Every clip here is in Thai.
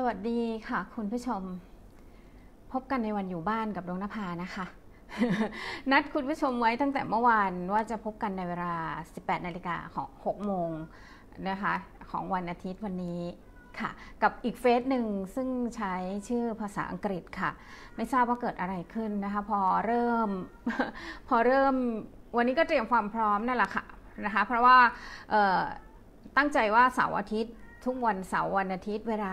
สวัสดีค่ะ คุณผู้ชมพบกันในวันอยู่บ้านกับดวงนภานะคะ นัดคุณผู้ชมไว้ตั้งแต่เมื่อวานว่าจะพบกันในเวลา 18 นาฬิกาของ 6 โมงนะคะของวันอาทิตย์วันนี้ค่ะ กับอีกเฟซหนึ่งซึ่งใช้ชื่อภาษาอังกฤษค่ะ ไม่ทราบว่าเกิดอะไรขึ้นนะคะ พอเริ่ม พอเริ่มวันนี้ก็เตรียมความพร้อมนั่นแหละค่ะนะคะเพราะว่าตั้งใจว่าเสาร์อาทิตย์ทุกวันเสาร์วัน อาทิตย์เวลา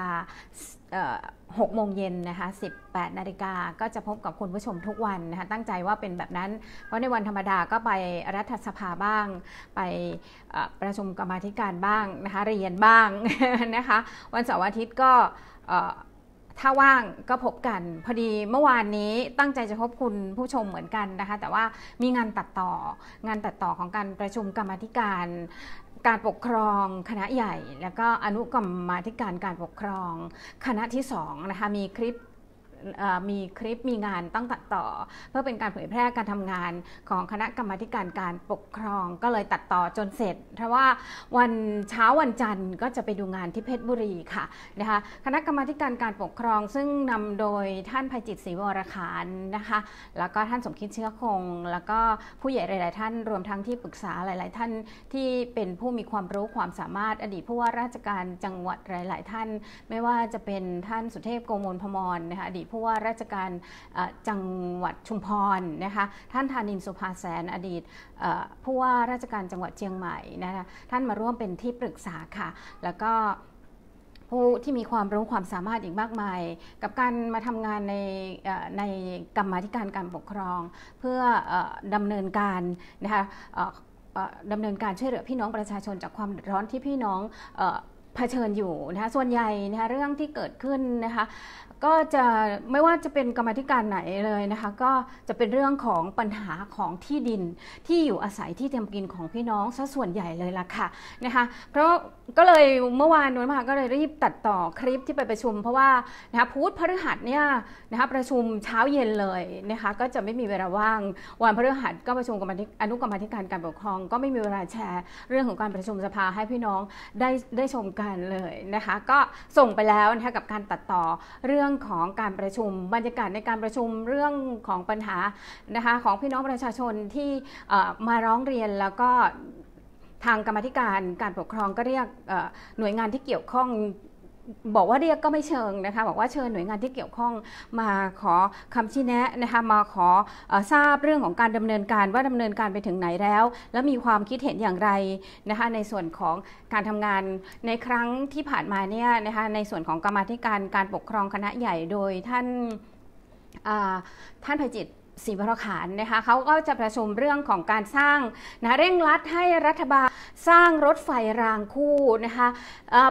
6 โมงเย็นนะคะ18นาฬิกาก็จะพบกับคุณผู้ชมทุกวันนะคะตั้งใจว่าเป็นแบบนั้น เพราะในวันธรรมดาก็ไปรัฐสภาบ้าง ไปประชุมกรรมธิการบ้างนะคะ เรียนบ้างนะคะ วันเสาร์อาทิตย์ก็ถ้าว่างก็พบกัน พอดีเมื่อวานนี้ตั้งใจจะพบคุณผู้ชมเหมือนกันนะคะ แต่ว่ามีงานตัดต่อ งานตัดต่อของการประชุมกรรมธิการการปกครองคณะใหญ่ แล้วก็อนุกรรมาธิการการปกครองคณะที่2นะคะ มีคลิปมีคลิปมีงานต้องตัดต่อ เพื่อเป็นการเผยแพร่การทำงานของคณะกรรมการการปกครองก็เลยตัดต่อจนเสร็จ เพราะว่าวันเช้าวันจันทร์ก็จะไปดูงานที่เพชรบุรีค่ะนะคะคณะกรรมการการปกครองซึ่งนำโดยท่านภัยจิตศรีวรคานนะคะแล้วก็ท่านสมคิดเชื้อคง แล้วก็ผู้ใหญ่หลาย ๆ ท่านรวมทั้งที่ปรึกษาหลาย ๆ ท่านที่เป็นผู้มีความรู้ความสามารถอดีตผู้ว่าราชการจังหวัดหลาย ๆ ท่าน ไม่ว่าจะเป็นท่านสุเทพโกมลพมรนะคะอดีตผู้ว่าราชการจังหวัดชุมพรนะคะท่านธานินสุภาแสนอดีตผู้ว่าราชการจังหวัดเชียงใหม่นะคะท่านมาร่วมเป็นที่ปรึกษาค่ะแล้วก็ผู้ที่มีความรู้ความสามารถอีกมากมาย กับการมาทำงานในในกรรมธิการการปกครอง เพื่อดำเนินการนะคะดำเนินการช่วยเหลือพี่น้องประชาชนจากความร้อนที่พี่น้องเผชิญอยู่นะคะส่วนใหญ่นะคะเรื่องที่เกิดขึ้นนะคะก็จะไม่ว่าจะเป็นกรรมธิการไหนเลยนะคะ ก็จะเป็นเรื่องของปัญหาของที่ดินที่อยู่อาศัยที่ทำกินของพี่น้องซะส่วนใหญ่เลยล่ะค่ะนะคะเพราะก็เลยเมื่อวานนวลมาก็เลยรีบตัดต่อคลิปที่ไปประชุม เพราะว่านะคะพุธพฤหัสเนี่ยนะคะประชุมเช้าเย็นเลยนะคะก็จะไม่มีเวลาว่างวันพฤหัส ก็ประชุมกรรมอนุกรรมธิการการปกครอง ก็ไม่มีเวลาแชร์เรื่องของการประชุมสภาให้พี่น้องได้ได้ชมกันเลยนะคะก็ส่งไปแล้วนะคะกับการตัดต่อเรื่องของการประชุม บรรยากาศในการประชุมเรื่องของปัญหานะคะของพี่น้องประชาชนที่มาร้องเรียนแล้วก็ทางกรรมธิการการปกครองก็เรียกหน่วยงานที่เกี่ยวข้องบอกว่าเรียกก็ไม่เชิงนะคะบอกว่าเชิญหน่วยงานที่เกี่ยวข้องมาขอคำชี้แนะนะคะมาขอทราบเรื่องของการดำเนินการว่าดำเนินการไปถึงไหนแล้ว และมีความคิดเห็นอย่างไรนะคะในส่วนของการทำงานในครั้งที่ผ่านมาเนี่ยนะคะในส่วนของกรรมธิการการปกครองคณะใหญ่โดยท่านท่านภัยจิตศรีวรขานนะคะเขาก็จะประชุมเรื่องของการสร้างนะเร่งรัดให้รัฐบาลสร้างรถไฟรางคู่นะคะ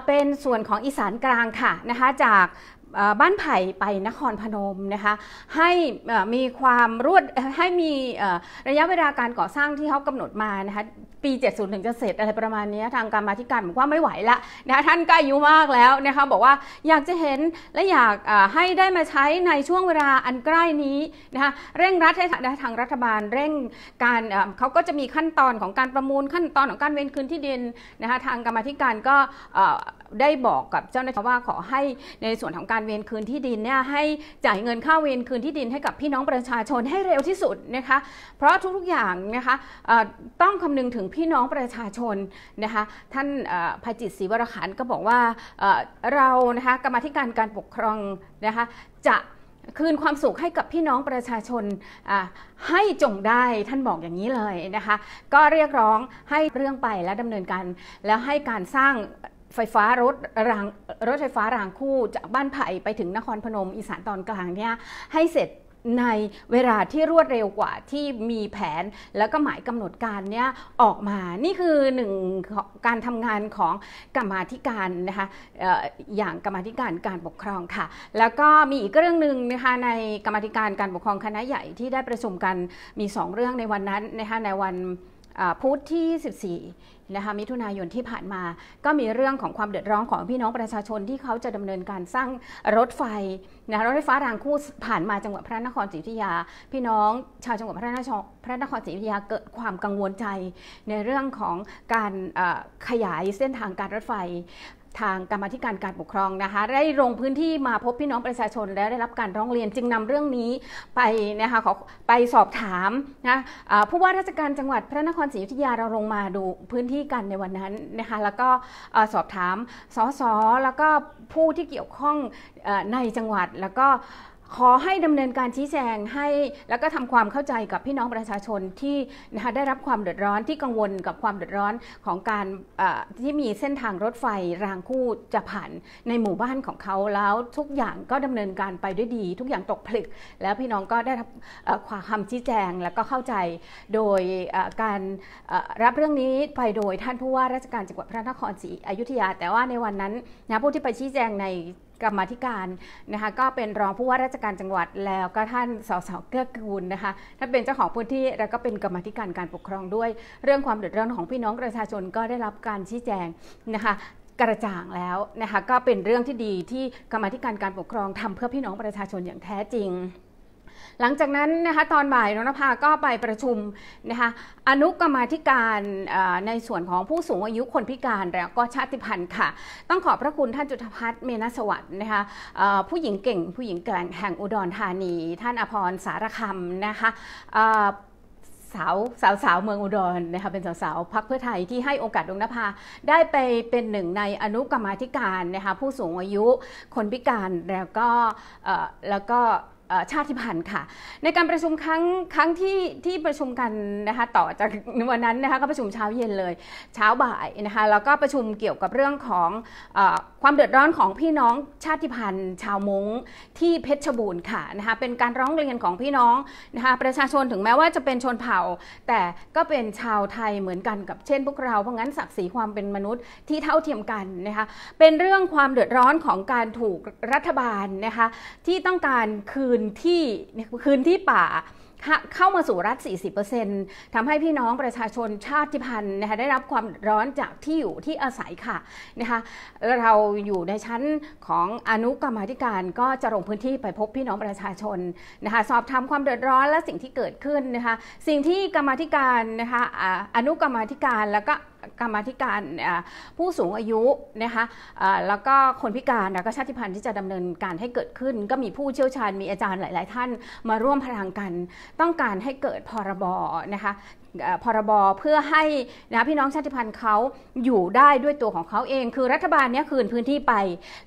เป็นส่วนของอีสานกลางค่ะนะคะ จากบ้านไผ่ไปนครพนมนะคะให้มีความรวดให้มีระยะเวลาการก่อสร้างที่เขากำหนดมานะคะปี 70 ถึงจะเสร็จอะไรประมาณนี้ทางการมาธิการบอกว่าไม่ไหวละนะท่านก็อายุมากแล้วนะคะบอกว่าอยากจะเห็นและอยากให้ได้มาใช้ในช่วงเวลาอันใกล้นี้นะคะเร่งรัดให้ทางรัฐบาล เร่งการเขาก็จะมีขั้นตอนของการประมูลขั้นตอนของการเว้นคืนที่ดินนะคะทางกรรมธิการก็ได้บอกกับเจ้าหน้าที่ว่าขอให้ในส่วนของการเวนคืนที่ดินเนี่ยให้จ่ายเงินค่าเวนคืนที่ดินให้กับพี่น้องประชาชนให้เร็วที่สุดนะคะ เพราะทุกๆอย่างนะคะต้องคำนึงถึงพี่น้องประชาชนนะคะท่านภจิตศรีวรขันก็บอกว่าเรานะคะกรรมธิการการปกครองนะคะจะคืนความสุขให้กับพี่น้องประชาชนให้จงได้ท่านบอกอย่างนี้เลยนะคะก็เรียกร้องให้เรื่องไปและดำเนินการแล้วให้การสร้างไฟฟ้ารถรางรถไฟฟ้า รางคู่ จากบ้านไผ่ไปถึงนครพนมอีสานตอนกลางเนี่ยให้เสร็จในเวลาที่รวดเร็วกว่า ที่มีแผนแล้วก็หมายกำหนดการเนี่ยออกมานี่คือหนึ่งการทำงานของกรรมธิการนะคะอย่างกรรมธิการการปกครองค่ะ แล้วก็มีอีกเรื่องหนึ่งนะคะในกรรมธิการการปกครองคณะใหญ่ที่ได้ประชุมกันมีสองเรื่องในวันนั้นนะคะในวันพุธที่14นะคะมิถุนายนที่ผ่านมา ก็มีเรื่องของความเดือดร้อนของพี่น้องประชาชนที่เขาจะดำเนินการสร้างรถไฟนะรถไฟฟ้ารางคู่ผ่านมาจังหวัดพระนครศรีอยุธยา พี่น้อง ชาวจังหวัดพระนครพระนครศรีอยุธยาเกิดความกังวลใจ ในเรื่องของการขยายเส้นทางการรถไฟทางกรรมธิการการปกครองนะคะได้ลงพื้นที่มาพบพี่น้องประชาชนและได้รับการร้องเรียนจึงนำเรื่องนี้ไปนะคะขอไปสอบถามนะผู้ว่าราชการจังหวัด พระนครศรีอยุธยาเราลงมาดูพื้นที่กันในวันนั้นนะคะแล้วก็สอบถามสสแล้วก็ผู้ที่เกี่ยวข้องในจังหวัดแล้วก็ขอให้ดำเนินการชี้แจงให้แล้วก็ทำความเข้าใจกับพี่น้องประชาชนที่นะคะได้รับความเดือดร้อนที่กังวลกับความเดือดร้อนของการที่มีเส้นทางรถไฟรางคู่จะผ่านในหมู่บ้านของเขาแล้วทุกอย่างก็ดำเนินการไปด้วยดีทุกอย่างตกผลึกแล้วพี่น้องก็ได้รับความคำชี้แจงแล้วก็เข้าใจโดยการรับเรื่องนี้ไปโดยท่านผู้ว่าราชการจังหวัดพระนครศรีอยุธยา แต่ว่าในวันนั้นนะผู้ที่ไปชี้แจงในกรรมธิการนะคะก็เป็นรองผู้ว่าราชการจังหวัดแล้วก็ท่านสสเกื้อกูลนะคะท่านเป็นเจ้าของพื้นที่แล้วก็เป็นกรรมธิการการปกครองด้วย เรื่องความเดือดร้อนของพี่น้องประชาชนก็ได้รับการชี้แจงนะคะกระจ่างแล้วนะคะก็เป็นเรื่องที่ดีที่กรรมธิการการปกครองทำเพื่อพี่น้องประชาชนอย่างแท้จริงหลังจากนั้นนะคะตอนบ่ายนนภา ก็ไปประชุมนะคะอนุกรรมธิการในส่วนของผู้สูงอายุคนพิการแล้วก็ชาติพันธุ์ค่ะ ต้องขอบพระคุณท่านจุฑพัฒน์เมนสวัสดิ์นะคะผู้หญิงเก่งผู้หญิงแกร่งแห่งอุดรธานี ท่านอภรสารคำนะคะสาวสาวสาวเมืองอุดรนะคะเป็นสาวสาวพักเพื่อไทยที่ให้โอกาสดวงนภา ได้ไปเป็นหนึ่งในอนุกรรมธิการนะคะผู้สูงอายุคนพิการแล้วก็แล้วก็ชาติพันธุ์ค่ะในการประชุมครั้งครั้งที่ที่ประชุมกันนะคะต่อจากวันนั้นนะคะก็ประชุมเช้าเย็นเลย เช้าบ่ายนะคะแล้วก็ประชุมเกี่ยวกับเรื่องของอความเดือดร้อนของพี่น้องชาติพันธุ์ชาวมงที่เพชรบูรณ์ค่ะนะคะเป็นการร้องเรียนของพี่น้องนะคะประชาชนถึงแม้ว่าจะเป็นชนเผ่า แต่ก็เป็นชาวไทยเหมือนกันกับเช่น พวกเราเพราะงั้นศักดิ์ศรีความเป็นมนุษย์ที่เท่าเทียมกันนะคะเป็นเรื่องความเดือดร้อนของการถูกรัฐบาลนะคะที่ต้องการคืนที่คืนที่ป่าเข้ามาสู่รัฐ 40%ทำให้พี่น้องประชาชนชาติพันธุ์นะคะได้รับความร้อนจากที่อยู่ที่อาศัยค่ะนะคะเราอยู่ในชั้นของอนุกรรมธิการก็จะลงพื้นที่ไปพบพี่น้องประชาชนนะคะสอบถามความเดือดร้อนและสิ่งที่เกิดขึ้นนะคะสิ่งที่กรรมธิการนะคะอนุกรรมธิการแล้วก็กรรมธิการผู้สูงอายุนะคะแล้วก็คนพิการแล้วก็ชาติพันธุ์ที่จะดำเนินการให้เกิดขึ้น ก็มีผู้เชี่ยวชาญมีอาจารย์หลาย ๆ ท่านมาร่วมพลังกันต้องการให้เกิดพรบนะคะพรบเพื่อให้นะพี่น้องชาติพันธุ์เขาอยู่ได้ด้วยตัวของเขาเอง คือรัฐบาลเนี้ยคืนพื้นที่ไป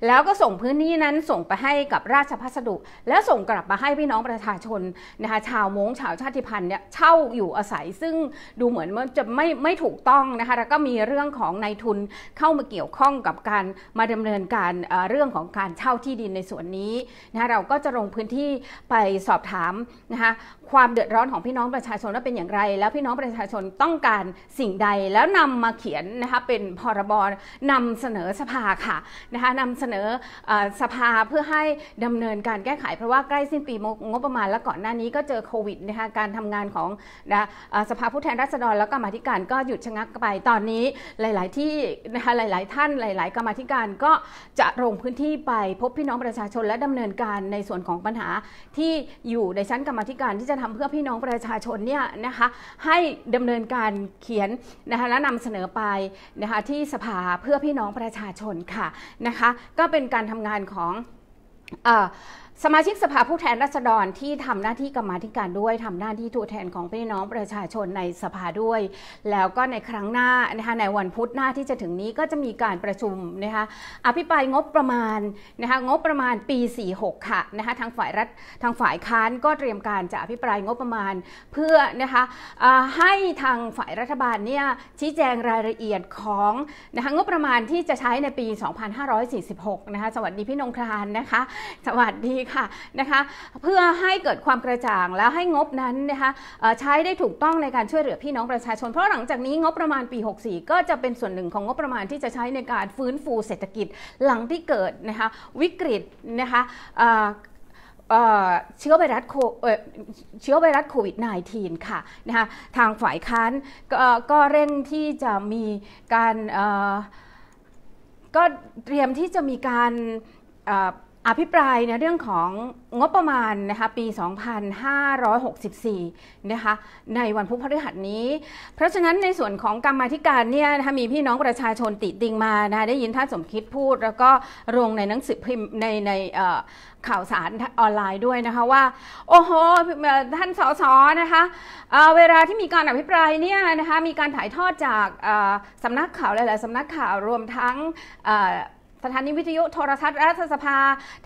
แล้วก็ส่งพื้นที่นั้นส่งไปให้กับราชพัสดุ แล้วส่งกลับมาให้พี่น้องประชาชนนะคะชาวมงชาวชาติพันธุ์เนี่ยเช่าอยู่อาศัยซึ่งดูเหมือนว่าจะไม่ไม่ถูกต้องนะคะแล้วก็มีเรื่องของนายทุนเข้ามาเกี่ยวข้องกับการมาดำเนินการเรื่องของการเช่าที่ดินในส่วนนี้นะคะเราก็จะลงพื้นที่ไปสอบถามนะคะความเดือดร้อนของพี่น้องประชาชนว่าเป็นอย่างไร แล้วพี่น้องประชาชนต้องการสิ่งใดแล้วนำมาเขียนนะคะเป็นพรบนำเสนอสภาค่ะนะคะนำเสนอสภาเพื่อให้ดำเนินการแก้ไขเพราะว่าใกล้สิ้นปีงบประมาณ แล้วก่อนหน้านี้ก็เจอโควิดนะคะการทำงานของนะสภาผู้แทนราษฎร แล้วกรรมธิการ ก็หยุดชะงักไปตอนนี้หลาย ๆ ที่นะคะหลาย ๆ ท่านหลาย ๆกรรมธิการก็จะลงพื้นที่ไปพบพี่น้องประชาชนและดำเนินการในส่วนของปัญหาที่อยู่ในชั้นกรรมธิการที่จะทำเพื่อพี่น้องประชาชนเนี่ยนะคะให้ดำเนินการเขียนนะคะและนำเสนอไปนะคะที่สภาเพื่อพี่น้องประชาชนค่ะนะคะก็เป็นการทำงานของเอ่อสมาชิกสภาผู้แทนราษฎรที่ทำหน้าที่กรรมธิการด้วย ทำหน้าที่ตัวแทนของพี่น้องประชาชนในสภาด้วย แล้วก็ในครั้งหน้านะคะในวันพุธหน้าที่จะถึงนี้ก็จะมีการประชุมนะคะอภิปรายงบประมาณนะคะงบประมาณปี 46ค่ะนะคะทางฝ่ายรัฐทางฝ่ายค้านก็เตรียมการจะอภิปรายงบประมาณเพื่อนะคะให้ทางฝ่ายรัฐบาลเนี่ยชี้แจงรายละเอียดของนะคะงบประมาณที่จะใช้ในปี 2546นะคะสวัสดีพี่นงครานนะคะสวัสดีค่ะนะคะเพื่อให้เกิดความกระจ่างและให้งบนั้นนะคะใช้ได้ถูกต้องในการช่วยเหลือพี่น้องประชาชนเพราะหลังจากนี้งบประมาณปี 64 ก็จะเป็นส่วนหนึ่งของงบประมาณที่จะใช้ในการฟื้นฟูเศรษฐกิจหลังที่เกิดนะคะวิกฤตนะคะเชื้อไวรัสโคเชื้อไวรัสโควิด -19 ค่ะนะคะทางฝ่ายค้านก็เร่งที่จะมีการก็เตรียมที่จะมีการอภิปรายในเรื่องของงบประมาณนะคะปี 2564 นะคะในวันพุธพฤหัสนี้ เพราะฉะนั้นในส่วนของกรรมธิการเนี่ยนะคะมีพี่น้องประชาชนติดติงมานะะได้ยินท่านสมคิดพูด แล้วก็ลงในหนังสือพิมพ์ในในข่าวสารออนไลน์ด้วยนะคะว่า โอ้โหท่านสสนะคะเเวลาที่มีการอภิปรายเนี่ยนะคะมีการถ่ายทอดจากสำนักข่าวหลายๆสำนักข่าวรวมทั้งสถานีวิทยุโทรทัศน์รัฐสภา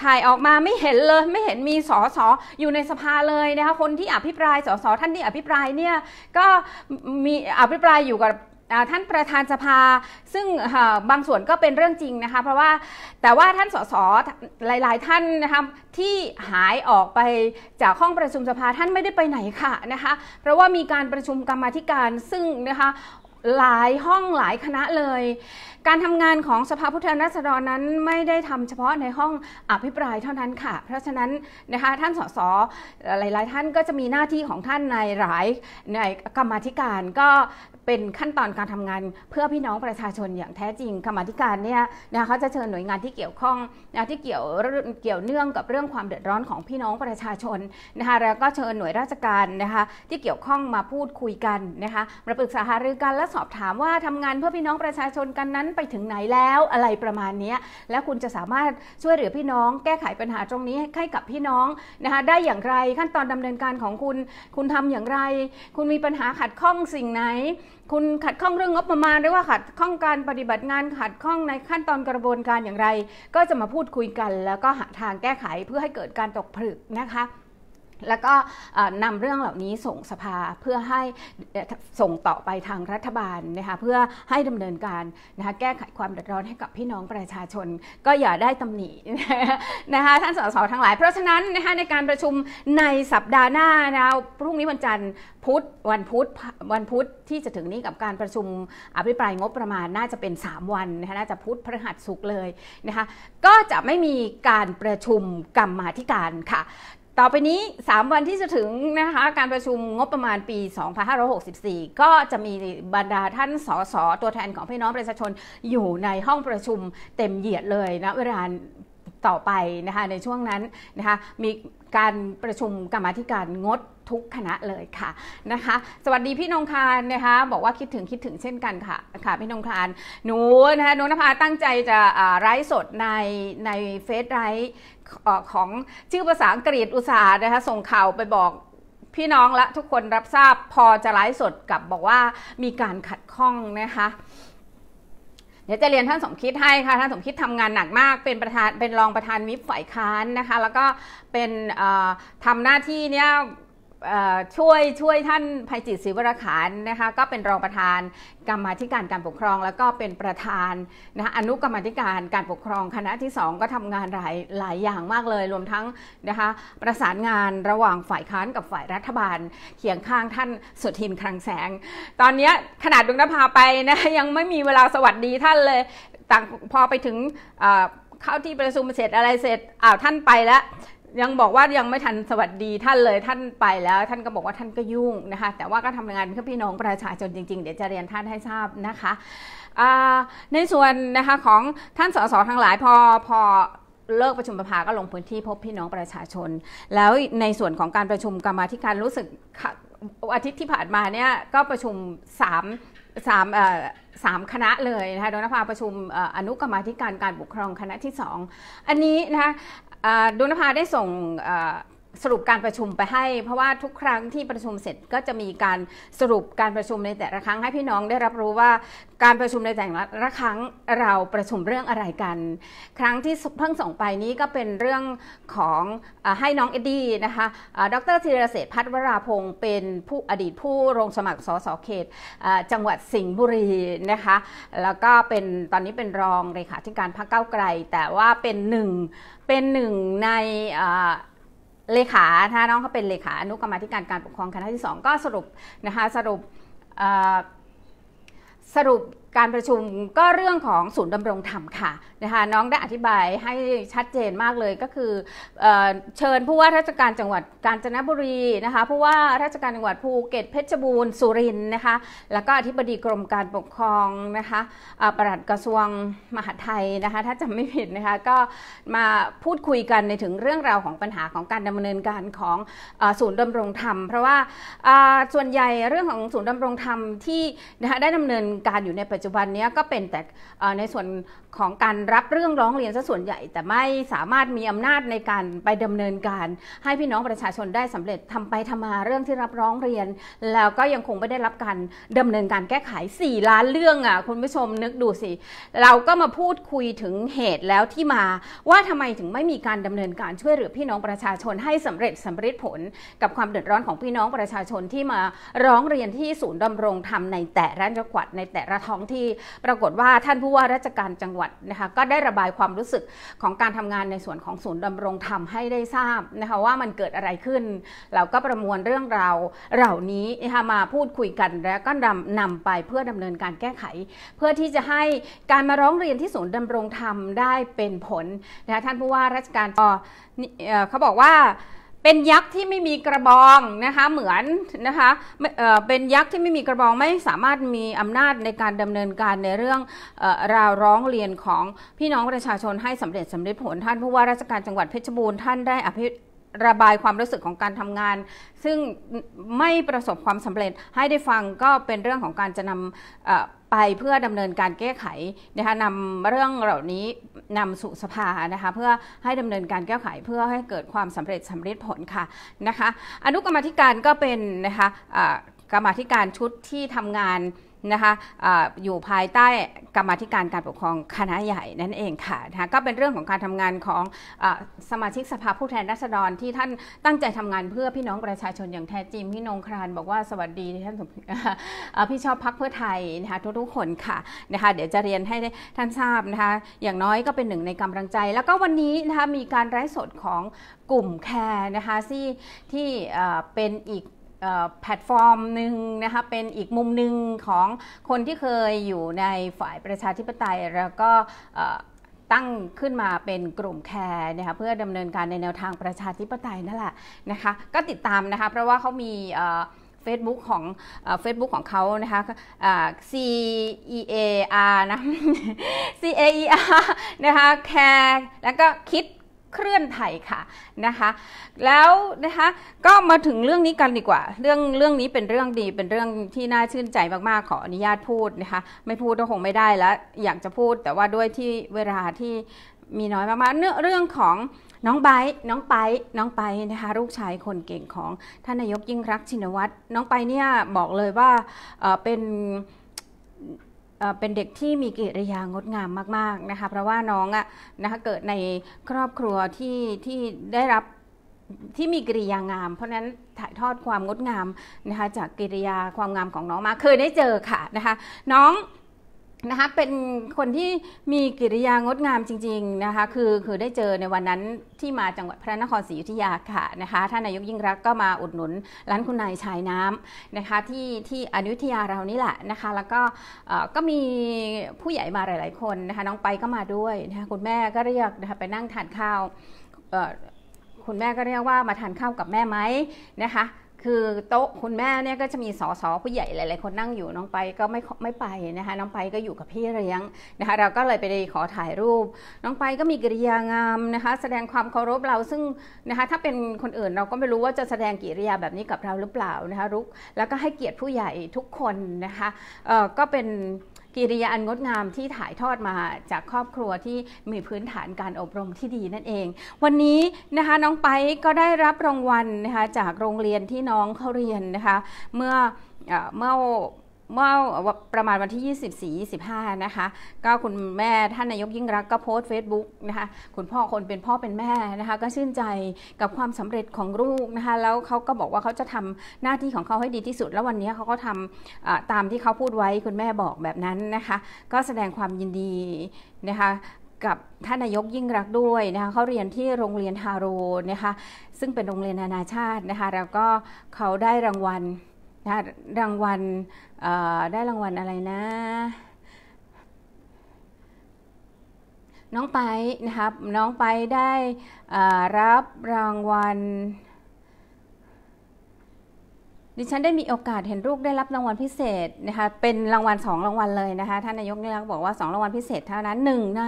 ถ่ายออกมาไม่เห็นเลยไม่เห็นมีสอสออยู่ในสภาเลยนะคะคนที่อภิปรายสอสอท่านที่อภิปรายเนี่ยก็มีอภิปรายอยู่กับท่านประธานสภา ซึ่งบางส่วนก็เป็นเรื่องจริงนะคะเพราะว่าแต่ว่าท่านสสหลาย ๆท่านนะคะที่หายออกไปจากห้องประชุมสภาท่านไม่ได้ไปไหนค่ะนะคะเพราะว่ามีการประชุมกรรมธิการซึ่งนะคะหลายห้องหลายคณะเลย การทำงานของสภาผู้แทนราษฎรนั้น ไม่ได้ทำเฉพาะในห้องอภิปรายเท่านั้นค่ะ เพราะฉะนั้นนะคะท่านสสหลาย ๆ ท่านก็จะมีหน้าที่ของท่านในหลายในกรรมธิการก็เป็นขั้นตอนการทำงานเพื่อพี่น้องประชาชนอย่างแท้จริงกรรมธิการเนี่ยนะคะจะเชิญหน่วยงานที่เกี่ยวข้องนะที่เกี่ยวเกี่ยวเนื่องกับเรื่องความเดือดร้อนของพี่น้องประชาชนนะคะแล้วก็เชิญหน่วยราชการนะคะที่เกี่ยวข้องมาพูดคุยกันนะคะมาปรึกษาหารือกันและสอบถามว่าทำงานเพื่อพี่น้องประชาชนกันนั้นไปถึงไหนแล้วอะไรประมาณนี้และคุณจะสามารถช่วยเหลือพี่น้องแก้ไขปัญหาตรงนี้ให้กับพี่น้องนะคะได้อย่างไรขั้นตอนดำเนินการของคุณคุณทำอย่างไร คุณมีปัญหาขัดข้องสิ่งไหนคุณขัดข้องเรื่องงบประมาณหรือว่าขัดข้องการปฏิบัติงานขัดข้องในขั้นตอนกระบวนการอย่างไร ก็จะมาพูดคุยกันแล้วก็หาทางแก้ไขเพื่อให้เกิดการตกผลึกนะคะแล้วก็นำเรื่องเหล่านี้ส่งสภาเพื่อให้ส่งต่อไปทางรัฐบาลนะคะเพื่อให้ดำเนินการนะคะแก้ไขความเดือดร้อนให้กับพี่น้องประชาชน ก็อย่าได้ตำหนินะคะท่านสสทั้งหลายเพราะฉะนั้นนะคะในการประชุมในสัปดาห์หน้านะพรุ่งนี้วันจันทร์พุธวันพุธวันพุธที่จะถึงนี้กับการประชุมอภิปรายงบประมาณน่าจะเป็น 3 วันนะคะน่าจะพุธพฤหัสสุกเลยนะคะก็จะไม่มีการประชุมกรรมธิการค่ะต่อไปนี้ 3 วันที่จะถึงนะคะการประชุมงบประมาณปี 2564 ก็จะมีบรรดาท่านสสตัวแทนของพี่น้องประชาชนอยู่ในห้องประชุมเต็มเหยียดเลยนะเวลาต่อไปนะคะในช่วงนั้นนะคะมีการประชุมกรรมธิการงดทุกคณะเลยค่ะนะคะ สวัสดีพี่นงคารนะคะบอกว่าคิดถึงคิดถึงเช่นกันค่ะค่ะพี่นงคารหนูนะคะนนภาตั้งใจจะไฟ์สดในในเฟซไร์ของชื่อภาษาอังกฤษอุตสาห์นะคะส่งข่าวไปบอกพี่น้องและทุกคนรับทราบพอจะไลฟ์สดกับบอกว่ามีการขัดข้องนะคะเดี๋ยวจะเรียนท่านสมคิดให้ค่ะท่านสมคิดทำงานหนักมากเป็นประธานเป็นรองประธานวิปฝ่ายค้านนะคะแล้วก็เป็นทำหน้าที่เนี่ยช่วยช่วยท่านภัยจิตศิวรขานนะคะก็เป็นรองประธาน กรรมธิการการปกครองแล้วก็เป็นประธานนะอนุกรรมธิการการปกครอง คณะที่2ก็ทำงานหลายหลายอย่างมากเลยรวมทั้งนะคะประสานงานระหว่างฝ่ายค้านกับฝ่ายรัฐบาลเคียงข้างท่านสุทินคลังแสง ตอนนี้ขนาดดวงนภาไปนะยังไม่มีเวลาสวัสดีท่านเลยต่างพอไปถึงเข้าที่ประชุมเสร็จอะไรเสร็จอ้าวท่านไปแล้วยังบอกว่ายังไม่ทันสวัสดีท่านเลยท่านไปแล้วท่านก็บอกว่าท่านก็ยุ่งนะคะแต่ว่าก็ทำงานเพื่อพี่น้องประชาชนจริงๆเดี๋ยวจะเรียนท่านให้ทราบนะคะในส่วนนะคะของท่านสสทั้งหลายพอพอเลิกประชุมประภาก็ลงพื้นที่พบพี่น้องประชาชน แล้วในส่วนของการประชุมกรรมธิการรู้สึกอาทิตย์ที่ผ่านมาเนี่ยก็ประชุม3ามสามสามคณะเลยนะคะโดยนภาประชุมอนุกรรมธิการการปกครองคณะที่2อันนี้นะคะดุนภาได้ส่งสรุปการประชุมไปให้เพราะว่าทุกครั้งที่ประชุมเสร็จก็จะมีการสรุปการประชุมในแต่ละครั้งให้พี่น้องได้รับรู้ว่าการประชุมในแต่ละครั้งเราประชุมเรื่องอะไรกัน ครั้งที่เพิ่งส่งไปนี้ก็เป็นเรื่องของอให้น้องเอ็ดดี้นะคะ ดรธีรเศษพัฒวราพงศ์เป็นผู้อดีตผู้ลงสมัครสสเขตจังหวัดสิงห์บุรีนะคะ แล้วก็เป็นตอนนี้เป็นรองเลขาธิการพรรคเก้าไกล แต่ว่าเป็นหนึ่งเป็นหนึ่งในเลขาถ้าน้องเขาเป็นเลขาอนุกรรมธิการการปกครองคณะที่ 2 ก็สรุปนะคะ สรุปสรุปการประชุมก็เรื่องของศูนย์ดำรงธรรมค่ะนะคะน้องได้อธิบายให้ชัดเจนมากเลยก็คือเอเชิญผู้ว่าราชการจังหวัดกาญจนบุรีนะคะผู้ว่าราชการจังหวัดภูเก็ตเพชรบูรณ์ สุรินทร์นะคะแล้วก็อธิบดีกรมการปกครองนะคะปลัดกระทรวงมหาดไทยนะคะถ้าจำไม่ผิดนะคะก็มาพูดคุยกันในถึงเรื่องราวของปัญหาของการดำเนินการของศูนย์ดำรงธรรม เพราะว่าส่วนใหญ่เรื่องของศูนย์ดำรงธรรมที่นะคะได้ดำเนินการอยู่ในปัจจุบันนี้ก็เป็นแต่ในส่วนของการรับเรื่องร้องเรียนซะส่วนใหญ่แต่ไม่สามารถมีอำนาจในการไปดำเนินการ ให้พี่น้องประชาชนได้สำเร็จทำไปทำมาเรื่องที่รับร้องเรียน แล้วก็ยังคงไม่ได้รับการดำเนินการแก้ไข 4 ล้านเรื่องอ่ะคุณผู้ชมนึกดูสิ เราก็มาพูดคุยถึงเหตุแล้วที่มา ว่าทำไมถึงไม่มีการดำเนินการช่วยเหลือพี่น้องประชาชนให้สำเร็จสำเร็จผล กับความเดือดร้อนของพี่น้องประชาชนที่มาร้องเรียนที่ศูนย์ดำรงธรรมในแต่ละจังหวัดในแต่ละท้องที่ปรากฏว่าท่านผู้ว่าราชการจังหวัดนะคะก็็ได้ระบายความรู้สึกของการทำงานในส่วนของศูนย์ดำรงธรรมให้ได้ทราบนะคะว่ามันเกิดอะไรขึ้น เราก็ประมวลเรื่องราวเหล่านี้นะคะมาพูดคุยกัน แล้วก็นำนำไปเพื่อดำเนินการแก้ไข เพื่อที่จะให้การมาร้องเรียนที่ศูนย์ดำรงธรรมได้เป็นผลนะคะท่านผู้ว่าราชการเขาบอกว่าเป็นยักษ์ที่ไม่มีกระบองนะคะเหมือนนะคะเป็นยักษ์ที่ไม่มีกระบองไม่สามารถมีอำนาจในการดำเนินการในเรื่องราวร้องเรียนของพี่น้องประชาชนให้สำเร็จสำเร็จผลท่านผู้ว่าราชการจังหวัดเพชรบูรณ์ท่านได้อภิระบายความรู้สึกของการทำงาน ซึ่งไม่ประสบความสำเร็จให้ได้ฟังก็เป็นเรื่องของการจะนำไปเพื่อดำเนินการแก้ไขนะคะนำเรื่องเหล่านี้นำสู่สภานะคะเพื่อให้ดำเนินการแก้ไขเพื่อให้เกิดความสำเร็จสำเร็จผลค่ะนะคะอนุกรรมธิการก็เป็นนะคะกรรมธิการชุดที่ทำงานนะคะอะอยู่ภายใต้กรรมธิการการปกครองคณะใหญ่นั่นเองค่ะนะะก็เป็นเรื่องของการทำงานของอสมาชิกสภาผู้แทนราษฎรที่ท่านตั้งใจทำงานเพื่อพี่น้องประชาชนอย่างแท้จริงพี่นงครานบอกว่าสวัสดีท่านพี่ชอบพักเพื่อไทยนะคะทุกๆคนค่ะนะคะเดี๋ยวจะเรียนให้ท่านทราบนะคะอย่างน้อยก็เป็นหนึ่งในกำลังใจ แล้วก็วันนี้นะคะมีการไร้สดของกลุ่มแคร์นะคะที่ที่เป็นอีกแพลตฟอร์มหนึ่งนะคะเป็นอีกมุมหนึ่งของคนที่เคยอยู่ในฝ่ายประชาธิปไตยแล้วก็ตั้งขึ้นมาเป็นกลุ่มแคร์นะคะเพื่อดำเนินการในแนวทางประชาธิปไตยนั่นแหละนะคะก็ติดตามนะคะเพราะว่าเขามีเฟซบุ๊กของเฟซบุ๊กของเขานะคะ C E A R นะ C A E R นะคะแคร์แล้วก็คิดเคลื่อนไทยค่ะนะคะแล้วนะคะก็มาถึงเรื่องนี้กันดีกว่า เรื่องเรื่องนี้เป็นเรื่องดีเป็นเรื่องที่น่าชื่นใจมากๆขออนุญาตพูดนะคะไม่พูดก็คงไม่ได้แล้วอยากจะพูดแต่ว่าด้วยที่เวลาที่มีน้อยมากๆ เรื่องของน้องไบน้องไปน้องไปนะคะลูกชายคนเก่งของท่านนายกยิ่งรักชินวัตรน้องไปเนี่ยบอกเลยว่าเป็นเป็นเด็กที่มีกิริยางดงามมากๆนะคะ เพราะว่าน้องอะนะคะเกิดในครอบครัวที่ที่ได้รับที่มีกิริยางาม เพราะนั้นถ่ายทอดความงดงามนะคะจากกิริยาความงามของน้องมาเคยได้เจอค่ะนะคะน้องนะคะเป็นคนที่มีกิริยางดงามจริงๆนะคะคือคือได้เจอในวันนั้นที่มาจังหวัดพระนครศรีอยุธยาค่ะนะคะท่านนายกยิ่งรักก็มาอุดหนุนร้านคุณนายชายน้ำนะคะ ที่ที่อนุทยาเรานี่แหละนะคะ แล้วก็ก็มีผู้ใหญ่มาหลาย ๆคนนะคะน้องไปก็มาด้วยนะคะคุณแม่ก็เรียกนะคะไปนั่งทานข้าวคุณแม่ก็เรียกว่ามาทานข้าวกับแม่ไหมนะคะคือโต๊ะคุณแม่เนี่ยก็จะมีสอสอผู้ใหญ่หลายๆคนนั่งอยู่ น้องไปก็ไม่ไม่ไปนะคะน้องไปก็อยู่กับพี่เลี้ยงนะคะเราก็เลยไปขอถ่ายรูป น้องไปก็มีกิริยางามนะคะแสดงความเคารพเราซึ่งนะคะถ้าเป็นคนอื่นเราก็ไม่รู้ว่าจะแสดงกิริยาแบบนี้กับเราหรือเปล่านะคะรุกแล้วก็ให้เกียรติผู้ใหญ่ทุกคนนะคะเออก็เป็นกิริยาอันงดงามที่ถ่ายทอดมาจากครอบครัวที่มีพื้นฐานการอบรมที่ดีนั่นเอง วันนี้นะคะ น้องไปก็ได้รับรางวัลนะคะจากโรงเรียนที่น้องเขาเรียนนะคะ เมื่อเมื่อเมื่อประมาณวันที่24-25นะคะ ก็คุณแม่ท่านนายกยิ่งรัก ก็โพสต์เฟซบุ๊กนะคะคุณพ่อคนเป็นพ่อเป็นแม่นะคะก็ชื่นใจกับความสำเร็จของลูกนะคะแล้วเขาก็บอกว่าเขาจะทำหน้าที่ของเขาให้ดีที่สุด แล้ววันนี้เขาก็ทำตามที่เขาพูดไว้ คุณแม่บอกแบบนั้นนะคะก็แสดงความยินดีนะคะกับท่านนายกยิ่งรักด้วยนะคะเขาเรียนที่โรงเรียนฮาโรนะคะซึ่งเป็นโรงเรียนนานาชาตินะคะแล้วก็เขาได้รางวัลนะรางวัลได้รางวัลอะไรนะ น้องไปนะครับน้องไปได้รับรางวัลดิฉันได้มีโอกาสเห็นลูกได้รับรางวัลพิเศษนะคะเป็นรางวัลสองรางวัลเลยนะคะท่านนายกเนี่ยบอกว่าสองรางวัลพิเศษเท่านั้นหนึ่งใน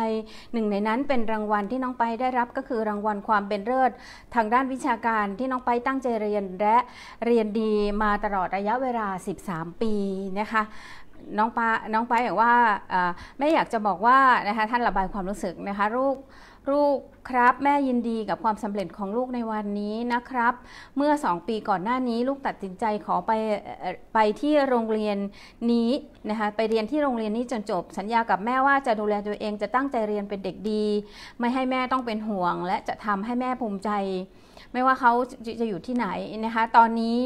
หนึ่งในนั้นเป็นรางวัลที่น้องไปได้รับก็คือรางวัลความเป็นเลิศทางด้านวิชาการที่น้องไปตั้งใจเรียนและเรียนดีมาตลอดระยะเวลา 13 ปีนะคะน้องปาน้องไปบอกว่าไม่อยากจะบอกว่านะคะท่านระบายความรู้สึกนะคะลูกลูกครับแม่ยินดีกับความสำเร็จของลูกในวันนี้นะครับ เมื่อ 2 ปีก่อนหน้านี้ ลูกตัดสินใจขอไปไปที่โรงเรียนนี้นะคะไปเรียนที่โรงเรียนนี้จนจบสัญญากับแม่ว่าจะดูแลตัวเองจะตั้งใจเรียนเป็นเด็กดี ไม่ให้แม่ต้องเป็นห่วง และจะทำให้แม่ภูมิใจไม่ว่าเขาจะอยู่ที่ไหนนะคะ ตอนนี้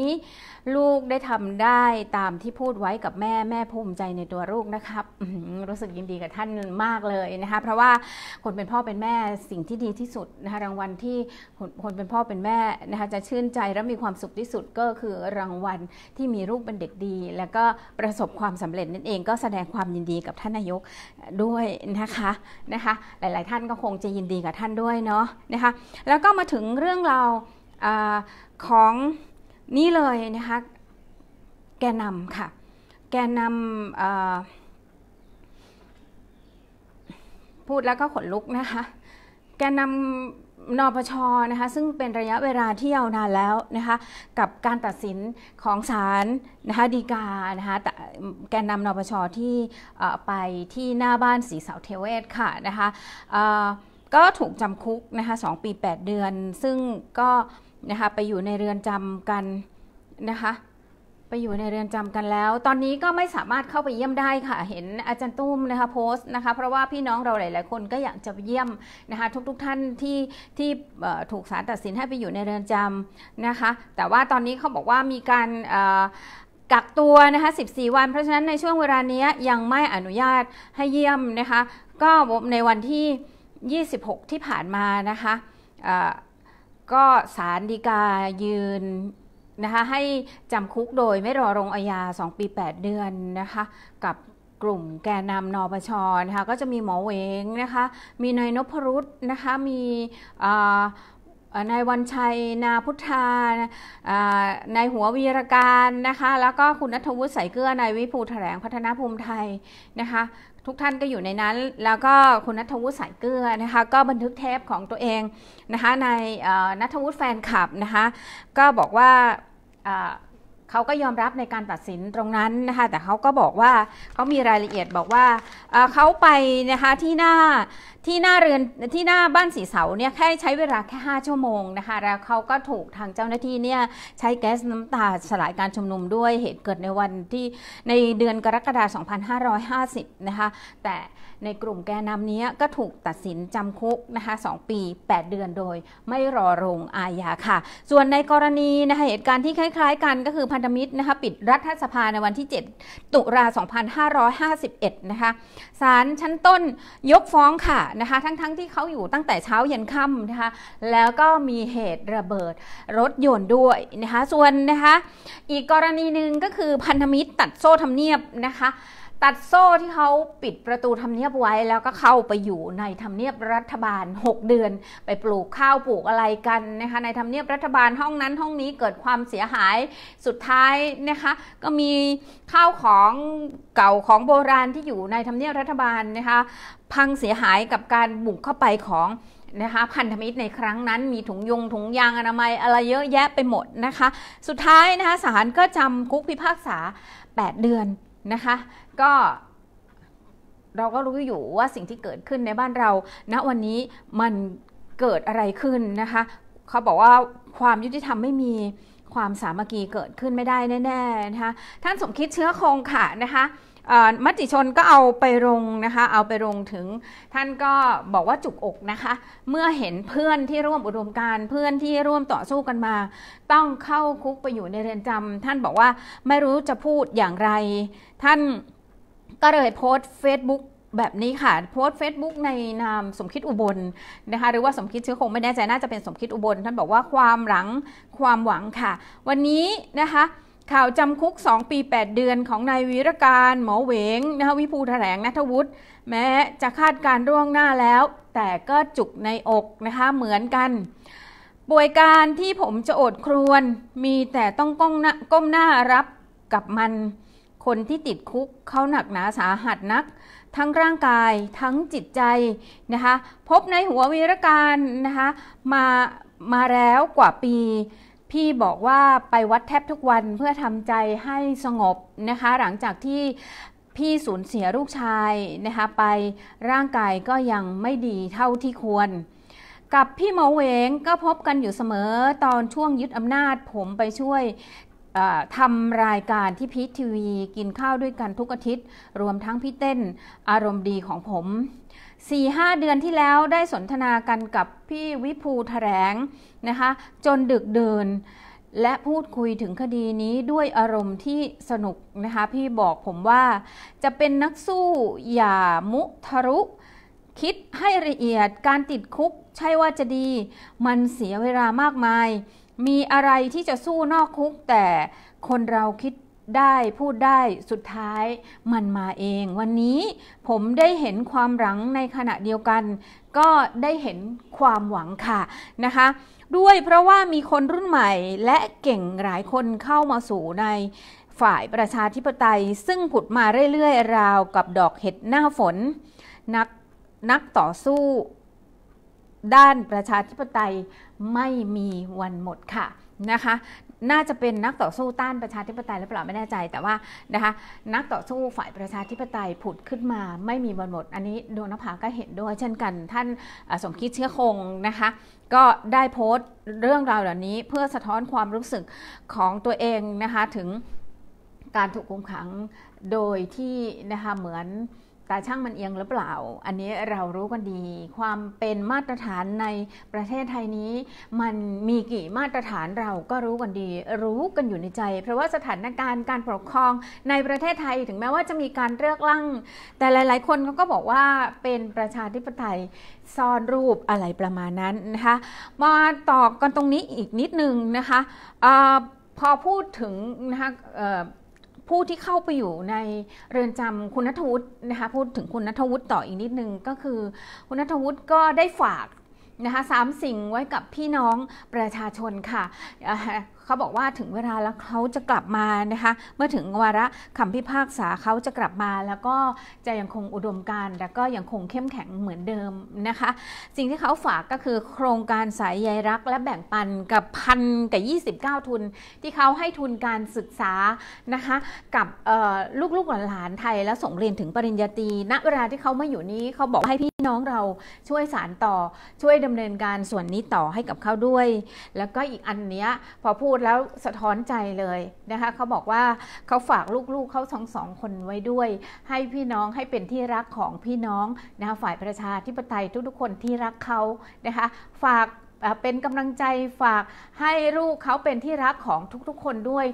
ลูกได้ทำได้ตามที่พูดไว้กับแม่ แม่ภูมิใจในตัวลูกนะครับรู้สึกยินดีกับท่านมากเลยนะคะ เพราะว่าคนเป็นพ่อเป็นแม่สิ่งที่ดีที่สุด นะคะรางวัลที่คนเป็นพ่อเป็นแม่นะคะจะชื่นใจและมีความสุขที่สุดก็คือ รางวัลที่มีลูกเป็นเด็กดี แล้วก็ประสบความสำเร็จนั่นเองก็แสดงความยินดีกับท่านนายกด้วยนะคะนะคะ หลาย ๆ ท่านก็คงจะยินดีกับท่านด้วยเนาะนะคะ แล้วก็มาถึงเรื่องราวอของนี่เลยนะคะ แกนำค่ะ แกนำพูดแล้วก็ขนลุกนะคะ แกนำนปชนะคะซึ่งเป็นระยะเวลาที่ยาวนานแล้วนะคะกับการตัดสินของศาลนะคะดีกานะคะแกนนำนปชที่ไปที่หน้าบ้านสีสาวเทเวศค่ะนะคะก็ถูกจำคุกนะคะสปี 8 เดือน ซึ่งก็นะคะไปอยู่ในเรือนจำกันนะคะไปอยู่ในเรือนจำกันแล้ว ตอนนี้ก็ไม่สามารถเข้าไปเยี่ยมได้ค่ะเห็นอาจารย์ตุ้มนะคะโพสต์นะคะ เพราะว่าพี่น้องเราหลายๆคนก็อยากจะเยี่ยมนะคะทุกๆทท่านที่ที่ถูกศาลตัดสินให้ไปอยู่ในเรือนจำนะคะ แต่ว่าตอนนี้เขาบอกว่ามีการกักตัวนะคะ14วันเพราะฉะนั้นในช่วงเวลานี้ยังไม่อนุญาตให้เยี่ยมนะคะ ก็ในวันที่26 ที่ผ่านมานะคะก็ศาลฎีกายืนนะคะให้จำคุกโดยไม่รอลงอาญา2 ปี8 เดือนนะคะกับกลุ่มแกนนำนปชนะคะก็จะมีหมอเวงนะคะมีนายนพรุษนะคะมีนายวันชัยนาพุทธานายหัววีรการนะคะแล้วก็คุณนัทวุฒิใสเกลือนายวิภูแถลงพัฒนาภูมิไทยนะคะทุกท่านก็อยู่ในนั้น แล้วก็คุณนัทวุฒิสายเกลือนะคะ ก็บันทึกเทปของตัวเองนะคะในนัทวุฒิแฟนคลับนะคะ ก็บอกว่าเขาก็ยอมรับในการตัดสินตรงนั้นนะคะ แต่เขาก็บอกว่าเขามีรายละเอียดบอกว่าเขาไปนะคะ ที่หน้าที่หน้าเรือนที่หน้าบ้านสีเสาเนี่ย แค่ใช้เวลาแค่ 5 ชั่วโมงนะคะ แล้วเขาก็ถูกทางเจ้าหน้าที่เนี่ย ใช้แก๊สน้ำตาสลายการชุมนุมด้วยเหตุเกิดในวันที่ในเดือนกรกฎาคม2550 นะคะ แต่ในกลุ่มแกนนำนี้ก็ถูกตัดสินจำคุกนะคะ 2 ปี 8 เดือนโดย ไม่รอลงอาญาค่ะ ส่วนในกรณีนะคะเหตุการณ์ที่คล้ายๆกันก็คือพันธมิตรนะคะ ปิดรัฐสภาในวันที่ 7 ตุลา2551นะคะศาลชั้นต้นยกฟ้องค่ะนะคะทั้งๆทที่เขาอยู่ตั้งแต่เช้าเย็นค่ำนะคะแล้วก็มีเหตุระเบิดรถยนต์ด้วยนะคะ ส่วนนะคะอีกกรณีหนึ่งก็คือพันธมิตรตัดโซ่ทำเนียบนะคะตัดโซ่ที่เขาปิดประตูทำเนียบไว้แล้วก็เข้าไปอยู่ในทำเนียบรัฐบาล 6 เดือน ไปปลูกข้าวปลูกอะไรกันนะคะในทำเนียบรัฐบาลห้องนั้นห้องนี้เกิดความเสียหายสุดท้ายนะคะ ก็มีข้าวของเก่าของโบราณที่อยู่ในทำเนียบรัฐบาลนะคะพังเสียหายกับการบุกเข้าไปของนะคะพันธมิตรในครั้งนั้นมีถุงยงถุงยางอนามัยอะไรเยอะแยะไปหมดนะคะ สุดท้ายนะคะศาลก็จำคุกพิพากษา 8 เดือนนะคะก็เราก็รู้อยู่ว่าสิ่งที่เกิดขึ้นในบ้านเราณนะวันนี้มันเกิดอะไรขึ้นนะคะ เขาบอกว่าความยุติธรรมไม่มีความสามัคคีเกิดขึ้นไม่ได้แน่ๆนะคะท่านสมคิดเชื้อคงค่ะนะคะมติชนก็เอาไปลงนะคะเอาไปลงถึง ท่านก็บอกว่าจุกอกนะคะเมื่อเห็นเพื่อนที่ร่วมอุดมการเพื่อนที่ร่วมต่อสู้กันมา ต้องเข้าคุกไปอยู่ในเรือนจำท่านบอกว่าไม่รู้จะพูดอย่างไรท่านก็เลยโพสต์ซบุ๊กแบบนี้ค่ะโพสต์ซบุ๊กในนามสมคิดอุบลนะคะหรือว่าสมคิดเชื้อคงไม่แน่ใจน่าจะเป็นสมคิดอุบลท่านบอกว่าความหลังความหวังค่ะ วันนี้นะคะ ข่าวจำคุก 2 ปี 8 เดือนของนายวีรการหมอเวงนะคะวิภูแถลงนัทวุฒิแม้จะคาดการร่วงหน้าแล้ว แต่ก็จุกในอกนะคะเหมือนกันป่วยการที่ผมจะอดครวนมีแต่ต้องก้มหน้ารับกับมันคนที่ติดคุกเขาหนักหนาสาหัสนัก ทั้งร่างกายทั้งจิตใจนะคะพบในหัววีรการนะคะมามาแล้วกว่าปี พี่บอกว่าไปวัดแทบทุกวันเพื่อทำใจให้สงบนะคะหลังจากที่พี่สูญเสียลูกชายนะคะไปร่างกายก็ยังไม่ดีเท่าที่ควร กับพี่หมอเวงก็พบกันอยู่เสมอตอนช่วงยึดอำนาจผมไปช่วยทำรายการที่พีททีวีกินข้าวด้วยกันทุกอาทิตย์ รวมทั้งพี่เต้นอารมณ์ดีของผม 4-5 เดือนที่แล้วได้สนทนากันกับพี่วิภูแถลงนะคะจนดึกเดินและพูดคุยถึงคดีนี้ด้วยอารมณ์ที่สนุกนะคะพี่บอกผมว่า จะเป็นนักสู้อย่ามุทะรุคิดให้ละเอียดการติดคุกใช่ว่าจะดี มันเสียเวลามากมายมีอะไรที่จะสู้นอกคุกแต่คนเราคิดได้พูดได้สุดท้ายมันมาเอง วันนี้ผมได้เห็นความหลังในขณะเดียวกัน ก็ได้เห็นความหวังค่ะนะคะ ด้วยเพราะว่ามีคนรุ่นใหม่และเก่งหลายคนเข้ามาสู่ในฝ่ายประชาธิปไตย ซึ่งผุดมาเรื่อยๆ ราวกับดอกเห็ดหน้าฝนนักนักต่อสู้ ด้านประชาธิปไตยไม่มีวันหมดค่ะนะคะน่าจะเป็นนักต่อสู้ ต้านประชาธิปไตยหรือเปล่าไม่แน่ใจแต่ว่านะคะนักต่อสู้ ฝ่ายประชาธิปไตยผุดขึ้นมา ไม่มีวันหมด อันนี้ดวงนภาก็เห็นด้วยเช่นกันท่านสมคิดเชื้อคงนะคะก็ได้โพสต์เรื่องราวเหล่านี้เพื่อสะท้อนความรู้สึกของตัวเองนะคะถึงการถูกคุมขังโดยที่นะคะเหมือนตาช่างมันเอียงหรือเปล่า อันนี้เรารู้กันดี ความเป็นมาตรฐานในประเทศไทยนี้มันมีกี่มาตรฐานเราก็รู้กันดี รู้กันอยู่ในใจ เพราะว่าสถานการณ์การปกครองในประเทศไทยถึงแม้ว่าจะมีการเลือกลั่งแต่หลายๆคนเขาก็บอกว่าเป็นประชาธิปไตยซ่อนรูปอะไรประมาณนั้นนะคะ มาต่อกันตรงนี้อีกนิดนึงนะคะอพอพูดถึงนะคะผู้ที่เข้าไปอยู่ในเรือนจำคุณนัทวุฒินะคะพูดถึงคุณนัทวุฒิต่ออีกนิดนึง ก็คือคุณนัทวุฒิก็ได้ฝากนะคะสามสิ่งไว้กับพี่น้องประชาชนค่ะเขาบอกว่าถึงเวลาแล้วเขาจะกลับมานะคะเมื่อถึงวาระคำพิพากษาเขาจะกลับมา แล้วก็จะยังคงอุดมการและก็ยังคงเข้มแข็งเหมือนเดิมนะคะ สิ่งที่เขาฝากก็คือโครงการสายใยรัก และแบ่งปันกับพันกับ29 ทุน ที่เขาให้ทุนการศึกษานะคะกับลูกๆหลานไทยและส่งเรียนถึงปริญญาตรีณเวลาที่เขามาอยู่นี้เขาบอกให้พี่น้องเราช่วยสารต่อช่วยดำเนินการส่วนนี้ต่อให้กับเขาด้วย แล้วก็อีกอันเนี้ยพอพูดดแล้วสะท้อนใจเลยนะคะเขาบอกว่าเขาฝากลูกๆเขาทั้งสองคนไว้ด้วย ให้พี่น้องให้เป็นที่รักของพี่น้องนะคะฝ่ายประชาธิปไตยทุกๆคนที่รักเขานะคะฝากเป็นกำลังใจฝากให้ลูกเขาเป็นที่รักของทุกๆคนด้วย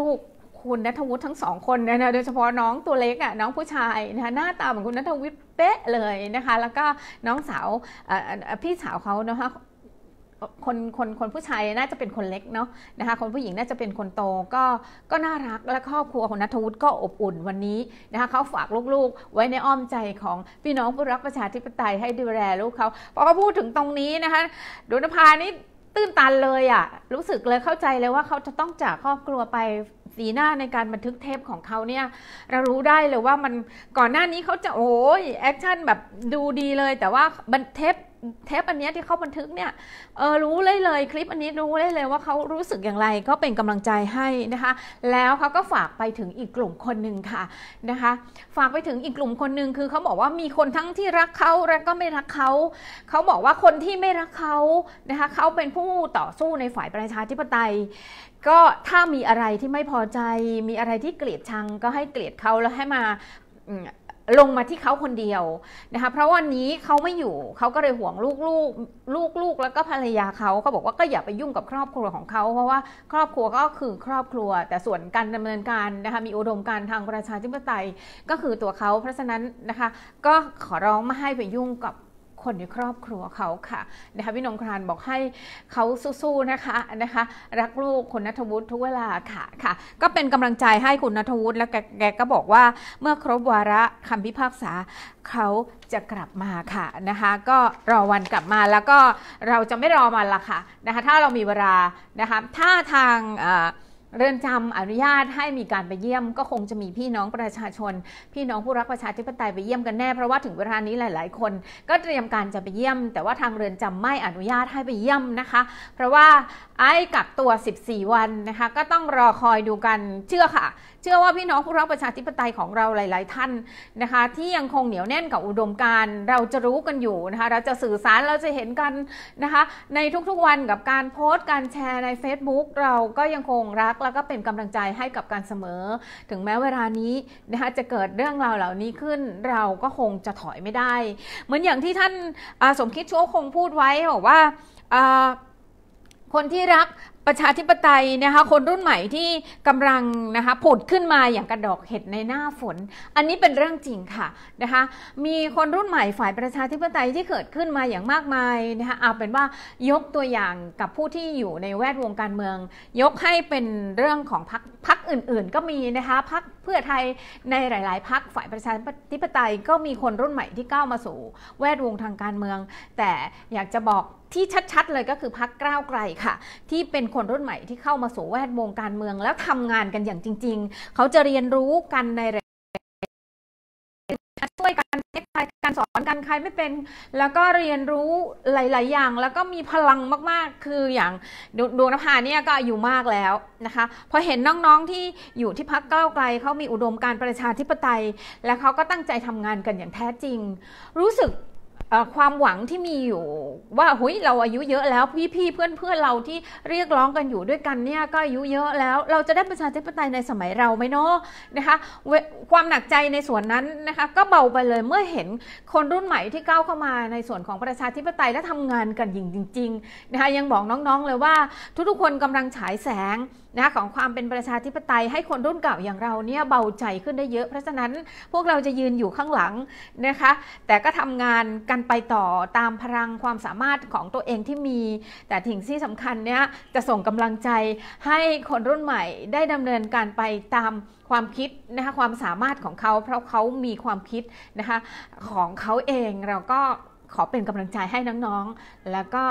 ลูกๆ คุณนัทวุฒิทั้งสองคนนะโดยเฉพาะน้องตัวเล็กอ่ะน้องผู้ชายนะคะหน้าตาเหมือนคุณนัทวุฒิเป๊ะเลยนะคะแล้วก็น้องสาวพี่สาวเขานะคะคนคนคนผู้ชายน่าจะเป็นคนเล็กเนาะนะคะคนผู้หญิงน่าจะเป็นคนโตก็ก็น่ารักและครอบครัวของนัทวุฒิก็อบอุ่นวันนี้นะคะเขาฝากลูกๆไว้ในอ้อมใจของพี่น้องผู้รักประชาธิปไตยให้ดูแลลูกเขาพอเขาพูดถึงตรงนี้นะคะดุนภานี่ตื้นตันเลยอะ่ะรู้สึกเลยเข้าใจเลยว่าเขาจะต้องจากครอบครัวไปสีหน้าในการบันทึกเทปของเขาเนี่ยเรารู้ได้เลยว่ามันก่อนหน้านี้เขาจะโอ้ยแอคชั่นแบบดูดีเลยแต่ว่าบันเทปเทปอันนี้ที่เขาบันทึกเนี่ยเออรู้เลยเลย คลิปอันนี้รู้เลยเลยว่าเขารู้สึกอย่างไรก็เป็นกำลังใจให้นะคะ แล้วเขาก็ฝากไปถึงอีกกลุ่มคนหนึ่งค่ะนะคะ ฝากไปถึงอีกกลุ่มคนหนึ่งคือเขาบอกว่ามีคนทั้งที่รักเขาและก็ไม่รักเขาเขาบอกว่าคนที่ไม่รักเขานะคะเขาเป็นผู้ต่อสู้ในฝ่ายประชาธิปไตยก็ถ้ามีอะไรที่ไม่พอใจมีอะไรที่เกลียดชังก็ให้เกลียดเขาแล้วให้มาลงมาที่เขาคนเดียวนะคะเพราะวันนี้เขาไม่อยู่เขาก็เลยห่วงลูกลูกลูกลูกแล้วก็ภรรยาเขาเขาบอกว่าก็อย่าไปยุ่งกับครอบครัวของเขา เพราะว่าครอบครัวก็คือครอบครัว แต่ส่วนการดำเนินการนะคะมีอุดมการทางประชาธิปไตยก็คือตัวเขา เพราะฉะนั้นนะคะก็ขอร้องไม่ให้ไปยุ่งกับคนในครอบครัวเขาค่ะนะคะพี่นงครานบอกให้เขาสู้ๆนะคะนะคะรักลูกคุณนัทวุฒิทุกเวลาค่ะค่ะ ก็เป็นกำลังใจให้คุณนัทวุฒิและแกก็บอกว่าเมื่อครบวาระคำพิพากษาเขาจะกลับมาค่ะนะคะก็รอวันกลับมาแล้วก็เราจะไม่รอมันละค่ะนะคะถ้าเรามีเวลานะคะถ้าทางเรือนจำอนุญาตให้มีการไปเยี่ยม ก็คงจะมีพี่น้องประชาชน พี่น้องผู้รักประชาธิปไตยไปเยี่ยมกันแน่เพราะว่าถึงเวลานี้หลาย ๆ คน ก็เตรียมการจะไปเยี่ยม แต่ว่าทางเรือนจำไม่อนุญาตให้ไปเยี่ยมนะคะ เพราะว่าไอ้กักตัว 14 วันนะคะก็ต้องรอคอยดูกันเชื่อค่ะ เชื่อว่าพี่น้องผู้รักประชาธิปไตยของเราหลาย ๆ ท่านนะคะที่ยังคงเหนียวแน่นกับอุดมการเราจะรู้กันอยู่นะคะเราจะสื่อสารเราจะเห็นกันนะคะในทุก ๆ วันกับการโพสต์การแชร์ใน Facebook เราก็ยังคงรักแล้วก็เป็นกำลังใจให้กับการเสมอถึงแม้เวลานี้นะคะจะเกิดเรื่องราวเหล่านี้ขึ้น เราก็คงจะถอยไม่ได้ เหมือนอย่างที่ท่านสมคิดชั่วคงพูดไว้บอกว่าคนที่รักประชาธิปไตยนะคะคนรุ่นใหม่ที่กำลังนะคะผุดขึ้นมาอย่างกระดอกเห็ดในหน้าฝน อันนี้เป็นเรื่องจริงค่ะนะคะมีคนรุ่นใหม่ฝ่ายประชาธิปไตยที่เกิดขึ้นมาอย่างมากมายนะคะเอาเป็นว่ายกตัวอย่างกับผู้ที่อยู่ในแวดวงการเมือง ยกให้เป็นเรื่องของพรรคอื่นๆ ก็มีนะคะพรรคเพื่อไทยในหลาย ๆพักฝ่ายประชาธิปไตยก็มีคนรุ่นใหม่ที่ก้าวมาสู่ แวดวงทางการเมือง แต่อยากจะบอกที่ชัด ๆ เลยก็คือพักก้าวไกลค่ะ ที่เป็นคนรุ่นใหม่ที่เข้ามาสู่แวดวงการเมืองแล้วทำงานกันอย่างจริง ๆ เขาจะเรียนรู้กันในช่วยกันการสอนการใครไม่เป็น แล้วก็เรียนรู้ หลายๆอย่าง แล้วก็มีพลังมาก ๆ คืออย่าง ดวงนภาเนี่ยก็อยู่มากแล้วนะคะ พอเห็นน้องๆ ที่อยู่ที่พักเก้าไกล เขามีอุดมการประชาธิปไตย และเขาก็ตั้งใจทำงานกันอย่างแท้จริง รู้สึกความหวังที่มีอยู่ว่าหุยเราอายุเยอะแล้วพี่พี่เพื่อนเพื่อนเราที่เรียกร้องกันอยู่ด้วยกันเนี่ยก็อายุเยอะแล้ว เราจะได้ประชาธิปไตยในสมัยเราไหมเนาะนะคะความหนักใจในส่วนนั้นนะคะก็เบาไปเลยเมื่อเห็นคนรุ่นใหม่ที่ก้าวเข้ามา ในส่วนของประชาธิปไตยและทำงานกันจริงจริงๆนะคะยังบอกน้องๆเลยว่าทุกๆคนกำลังฉายแสงนะของความเป็นประชาธิปไตยให้คนรุ่นเก่าอย่างเราเนี่ยเบาใจขึ้นได้เยอะเพราะฉะนั้นพวกเราจะยืนอยู่ข้างหลังนะคะแต่ก็ทำงานกันไปต่อตามพลังความสามารถของตัวเองที่มี แต่ถึงที่สำคัญเนี่ยจะส่งกำลังใจให้คนรุ่นใหม่ได้ดำเนินการไปตามความคิดนะคะความสามารถของเขาเพราะเขามีความคิดนะคะของเขาเองเราก็ขอเป็นกำลังใจให้น้องๆแล้วก็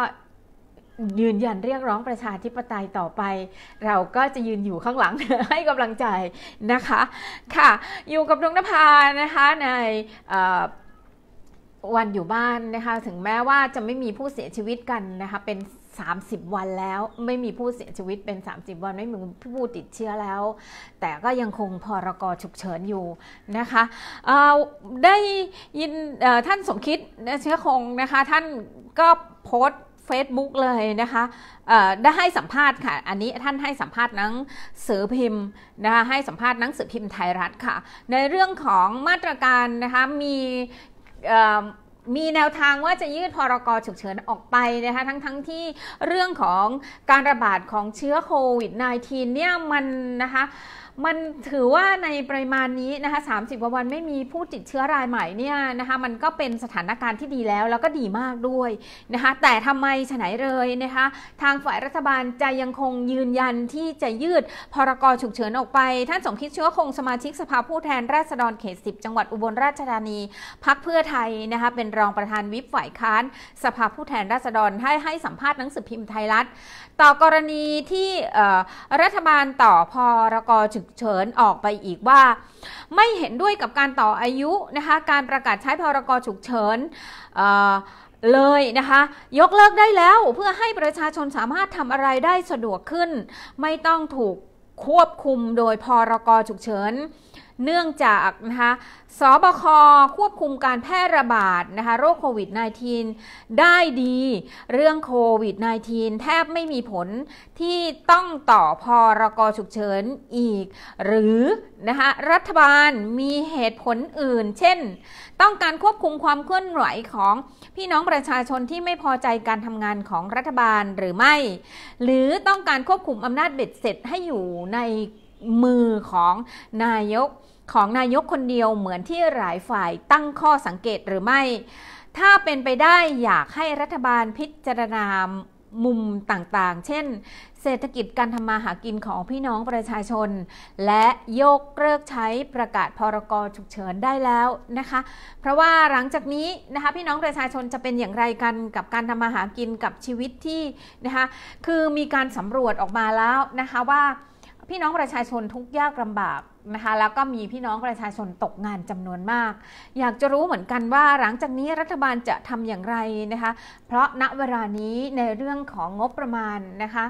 ยืนยันเรียกร้องประชาธิปไตยต่อไป เราก็จะยืนอยู่ข้างหลังให้กำลังใจนะคะค่ะอยู่กับนงนภานะคะในวันอยู่บ้านนะคะถึงแม้ว่าจะไม่มีผู้เสียชีวิตกันนะคะเป็น 30 วันแล้วไม่มีผู้เสียชีวิตเป็น 30 วันไม่มีผู้ติดเชื้อแล้ว แต่ก็ยังคงพรกฉุกเฉินอยู่นะคะได้ยินท่านสมคิดเชื้อคงนะคะท่านก็โพสต์ Facebook เลยนะคะได้ให้สัมภาษณ์ค่ะ อันนี้ท่านให้สัมภาษณ์นังสือพิมพ์นะคะ ให้สัมภาษณ์นังสือพิมพ์ไทยรัฐค่ะ ในเรื่องของมาตรการนะคะ มีมีแนวทางว่าจะยืดพรกฉุกเฉินออกไปนะคะทั้งๆทที่เรื่องของการระบาดของเชื้อโควิด -19 เนี่ยมันนะคะมันถือว่าในปริมาณนี้นะคะสากว่าวันไม่มีผู้ติดเชื้อรายใหม่เนี่ยนะคะ มันก็เป็นสถานการณ์ที่ดีแล้ว แล้วก็ดีมากด้วยนะคะ แต่ทำไมฉไหนเลยนะคะ ทางฝ่ายรัฐบาลจะยังคงยืนยันที่จะยืดพรกฉุกเฉินออกไป ท่านสมคิดเชื้อคงสมาชิกสภาผู้แทนราษฎรเขตสิบจังหวัดอุบลราชธานี พักเพื่อไทยนะคะ เป็นรองประธานวิปฝ่ายค้านสภาผู้แทนราษฎรให้ให้สัมภาษณ์หนังสือพิมพ์ไทยรัฐ ต่อกรณีที่รัฐบาลต่อพรกฉุกกเฉินออกไปอีกว่าไม่เห็นด้วยกับการต่ออายุนะคะการประกาศใช้พรกฉุกเฉินเลยนะคะยกเลิกได้แล้วเพื่อให้ประชาชนสามารถทำอะไรได้สะดวกขึ้น ไม่ต้องถูกควบคุมโดยพรกฉุกเฉินเนื่องจากนะคะสบคควบคุมการแพร่ระบาดนะคะโรคโควิด -19 ได้ดี เรื่องโควิด -19 แทบไม่มีผลที่ต้องต่อพอรกฉุกเฉินอีก หรือนะคะรัฐบาลมีเหตุผลอื่น เช่น ต้องการควบคุมความเคลื่อนไหวของพี่น้องประชาชนที่ไม่พอใจการทำงานของรัฐบาลหรือไม่ หรือต้องการควบคุมอำนาจเบ็ดเสร็จให้อยู่ในมือของนายก ของนายกคนเดียวเหมือนที่หลายฝ่ายตั้งข้อสังเกตหรือไม่ ถ้าเป็นไปได้อยากให้รัฐบาลพิจารณามุมต่างๆ เช่นเศรษฐกิจการทำมาหากินของพี่น้องประชาชน และยกเลิกใช้ประกาศพรกฉุกเฉินได้แล้วนะคะ เพราะว่าหลังจากนี้นะคะพี่น้องประชาชนจะเป็นอย่างไรกันกับการทำมาหากินกับชีวิตที่นะคะคือมีการสำรวจออกมาแล้วนะคะว่าพี่น้องประชาชนทุกยากลำบากนะคะ แล้วก็มีพี่น้องประชาชนตกงานจำนวนมาก อยากจะรู้เหมือนกันว่าหลังจากนี้รัฐบาลจะทำอย่างไรนะคะ เพราะณเวลานี้ในเรื่องของงบประมาณนะคะ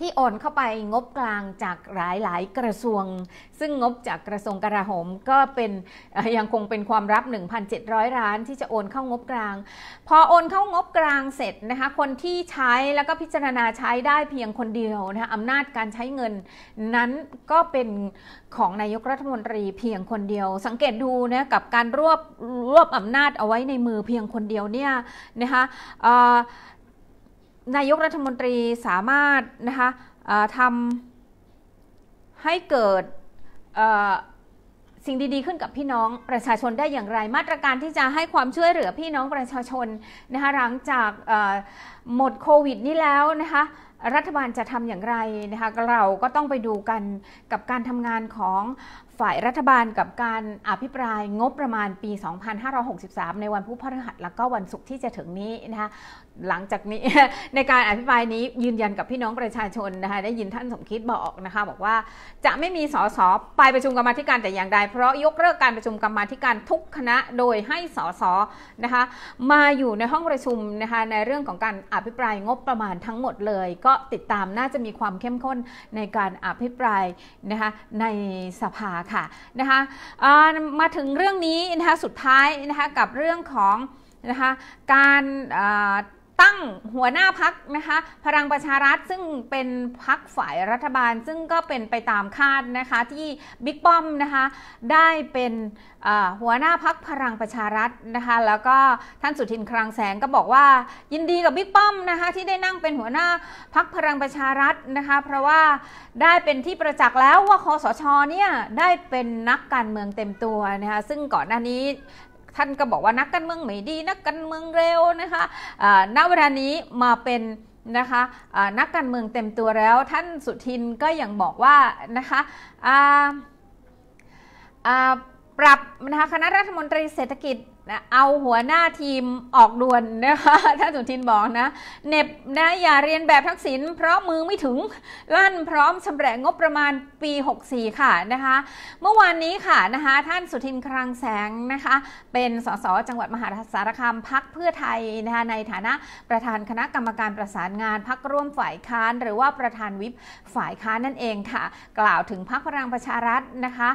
ที่โอนเข้าไปงบกลางจากหลายหลายกระทรวง ซึ่งงบจากกระทรวงกลาโหมก็เป็นยังคงเป็นความรับ 1,700ล้านที่จะโอนเข้างบกลาง พอโอนเข้างบกลางเสร็จนะคะคนที่ใช้แล้วก็พิจารณาใช้ได้เพียงคนเดียวนะคะอำนาจการใช้เงิน นั้นก็เป็นของนายกรัฐมนตรีเพียงคนเดียว สังเกตดูนะกับการรวบรวบอำนาจเอาไว้ในมือเพียงคนเดียวเนี่ยนะคะนายกรัฐมนตรีสามารถนะคะทำให้เกิดสิ่งดีๆขึ้นกับพี่น้องประชาชนได้อย่างไร มาตรการที่จะให้ความช่วยเหลือพี่น้องประชาชนนะคะหลังจากหมดโควิดนี้แล้วนะคะรัฐบาลจะทำอย่างไรนะคะเราก็ต้องไปดูกันกับการทำงานของฝ่ายรัฐบาลกับการอภิปรายงบประมาณปี 2563 ในวันพุธพฤหัสแล้ว ก็วันศุกร์ที่จะถึงนี้นะคะหลังจากนี้ในการอภิปรายนี้ยืนยันกับพี่น้องประชาชนนะคะได้ยินท่านสมคิดบอกนะคะบอกว่าจะไม่มีสสไปประชุมกรรมธิการแต่อย่างใดเพราะยกเลิกการประชุมกรรมธิการทุกคณะโดยให้สสนะคะมาอยู่ในห้องประชุมนะคะในเรื่องของการอภิปรายงบประมาณทั้งหมดเลย ก็ติดตามน่าจะมีความเข้มข้นในการอภิปรายนะคะในสภาค่ะนะคะมาถึงเรื่องนี้นะคะสุดท้ายนะคะกับเรื่องของนะคะการตั้งหัวหน้าพักนะคะพลังประชารัฐซึ่งเป็นพักฝ่ายรัฐบาล ซึ่งก็เป็นไปตามคาดนะคะที่บิ๊กป้อมนะคะได้เป็นหัวหน้าพักพลังประชารัฐนะคะแล้วก็ท่านสุทินคลังแสงก็บอกว่ายินดีกับบิ๊กป้อมนะคะที่ได้นั่งเป็นหัวหน้าพักพลังประชารัฐนะคะเพราะว่าได้เป็นที่ประจักษ์แล้ว ว่าคอสชเนี่ยได้เป็นนักการเมืองเต็มตัวนะคะซึ่งก่อนหน้านี้ท่านก็บอกว่านักการเมืองไม่ดี นักการเมืองเร็วนะคะณเวลานี้มาเป็นนะคะนักการเมืองเต็มตัวแล้ว ท่านสุทินก็ยังบอกว่านะคะปรับนะคะคณะรัฐมนตรีเศรษฐกิจนะเอาหัวหน้าทีมออกด่วนนะคะ ท่านสุทินบอกนะ เน็บนะอย่าเรียนแบบทักษิณเพราะมือไม่ถึงลั่นพร้อมชำระงบประมาณปี 64 ค่ะนะคะเมื่อวานนี้ค่ะนะคะท่านสุทินครังแสงนะคะเป็นสสจังหวัดมหาสารคามพักเพื่อไทยนะคะในฐานะประธานคณะกรรมการประสานงาน พักร่วมฝ่ายค้านหรือว่าประธานวิปฝ่ายค้านนั่นเองค่ะกล่าวถึงพักพลังประชารัฐนะคะ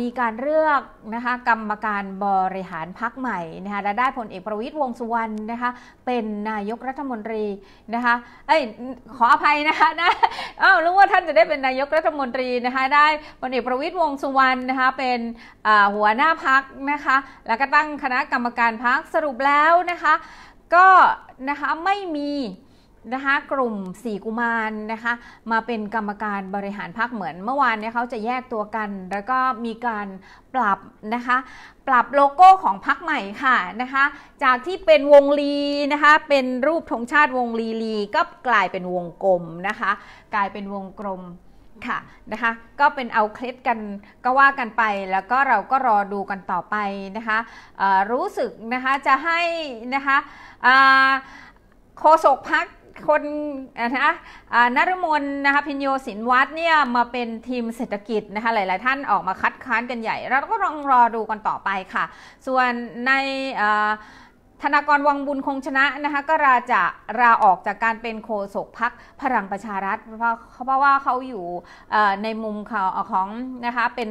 มีการเลือกนะคะกรรมการบริหารารพักใหม่นะคะและได้ผลเอกประวิตยวงสุวรรณนะคะเป็นนายกรัฐมนตรีนะคะเอ้ยขออภัยนะคะนะเอ้ารู้ว่าท่านจะได้เป็นนายกรัฐมนตรีนะคะได้ผลเอกประวิตยวงสุวรรณนะคะเป็นหัวหน้าพักนะคะแล้วก็ตั้งคณะกรรมการพักสรุปแล้วนะคะก็นะคะไม่มีนะคะกลุ่มสีกุมารนนะคะมาเป็นกรรมการบริหารพักเหมือนเมื่อวานเนี่ยเขาจะแยกตัวกันแล้วก็มีการปรับนะคะปรับโลโก้ของพักใหม่ค่ะนะคะจากที่เป็นวงลีนะคะเป็นรูปธงชาติวงลีลีก็กลายเป็นวงกลมนะคะกลายเป็นวงกลมค่ะนะคะก็เป็นเอาเคล็ดกัน ก็ว่ากันไปแล้วก็เราก็รอดูกันต่อไปนะคะรู้สึกนะคะจะให้นะคะโฆษกพักคนนะคะนรมนนะคะ พิญโยสินวัตเนี่ย มาเป็นทีมเศรษฐกิจนะคะ หลาย ๆ ท่านออกมาคัดค้านกันใหญ่ เราก็ลองรอดูกันต่อไปค่ะ ส่วนในธนากรวังบุญคงชนะนะคะก็ราจะราออกจากการเป็นโคศกพักพลังประชารัฐ เพราะเพราะว่าเขาอยู่ในมุมเขาของนะคะเป็น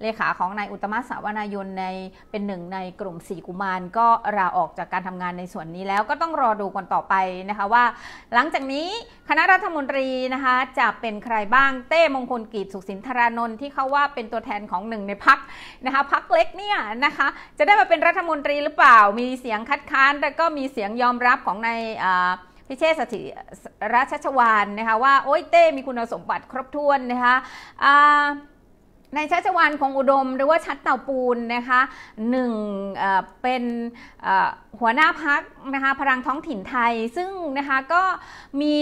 เลขาของนายอุตมะสาวนายนในเป็นหนึ่งในกลุ่มสีกุมารก็ราออกจากการทำงานในส่วนนี้แล้วก็ต้องรอดูกันต่อไปนะคะว่า หลังจากนี้คณะรัฐมนตรี นะคะ จะเป็นใครบ้างเต้ มงคลกิจสุขสินธารนนท์ที่เขาว่าเป็นตัวแทนของหนึ่งในพักนะคะพักเล็กเนี่ยนะคะจะได้มาเป็นรัฐมนตรีหรือเปล่ามีเสียงคัดค้านแต่ก็มีเสียงยอมรับของในพิเชษสิราชชวานนะคะว่าโอ้ยเต้มีคุณสมบัติครบถ้วน นะคะในชัชวานคงอุดมหรือว่าชัดเต่าปูนนะคะหนึ่งเป็นหัวหน้าพักนะคะพลังท้องถิ่นไทย ซึ่งนะคะก็มี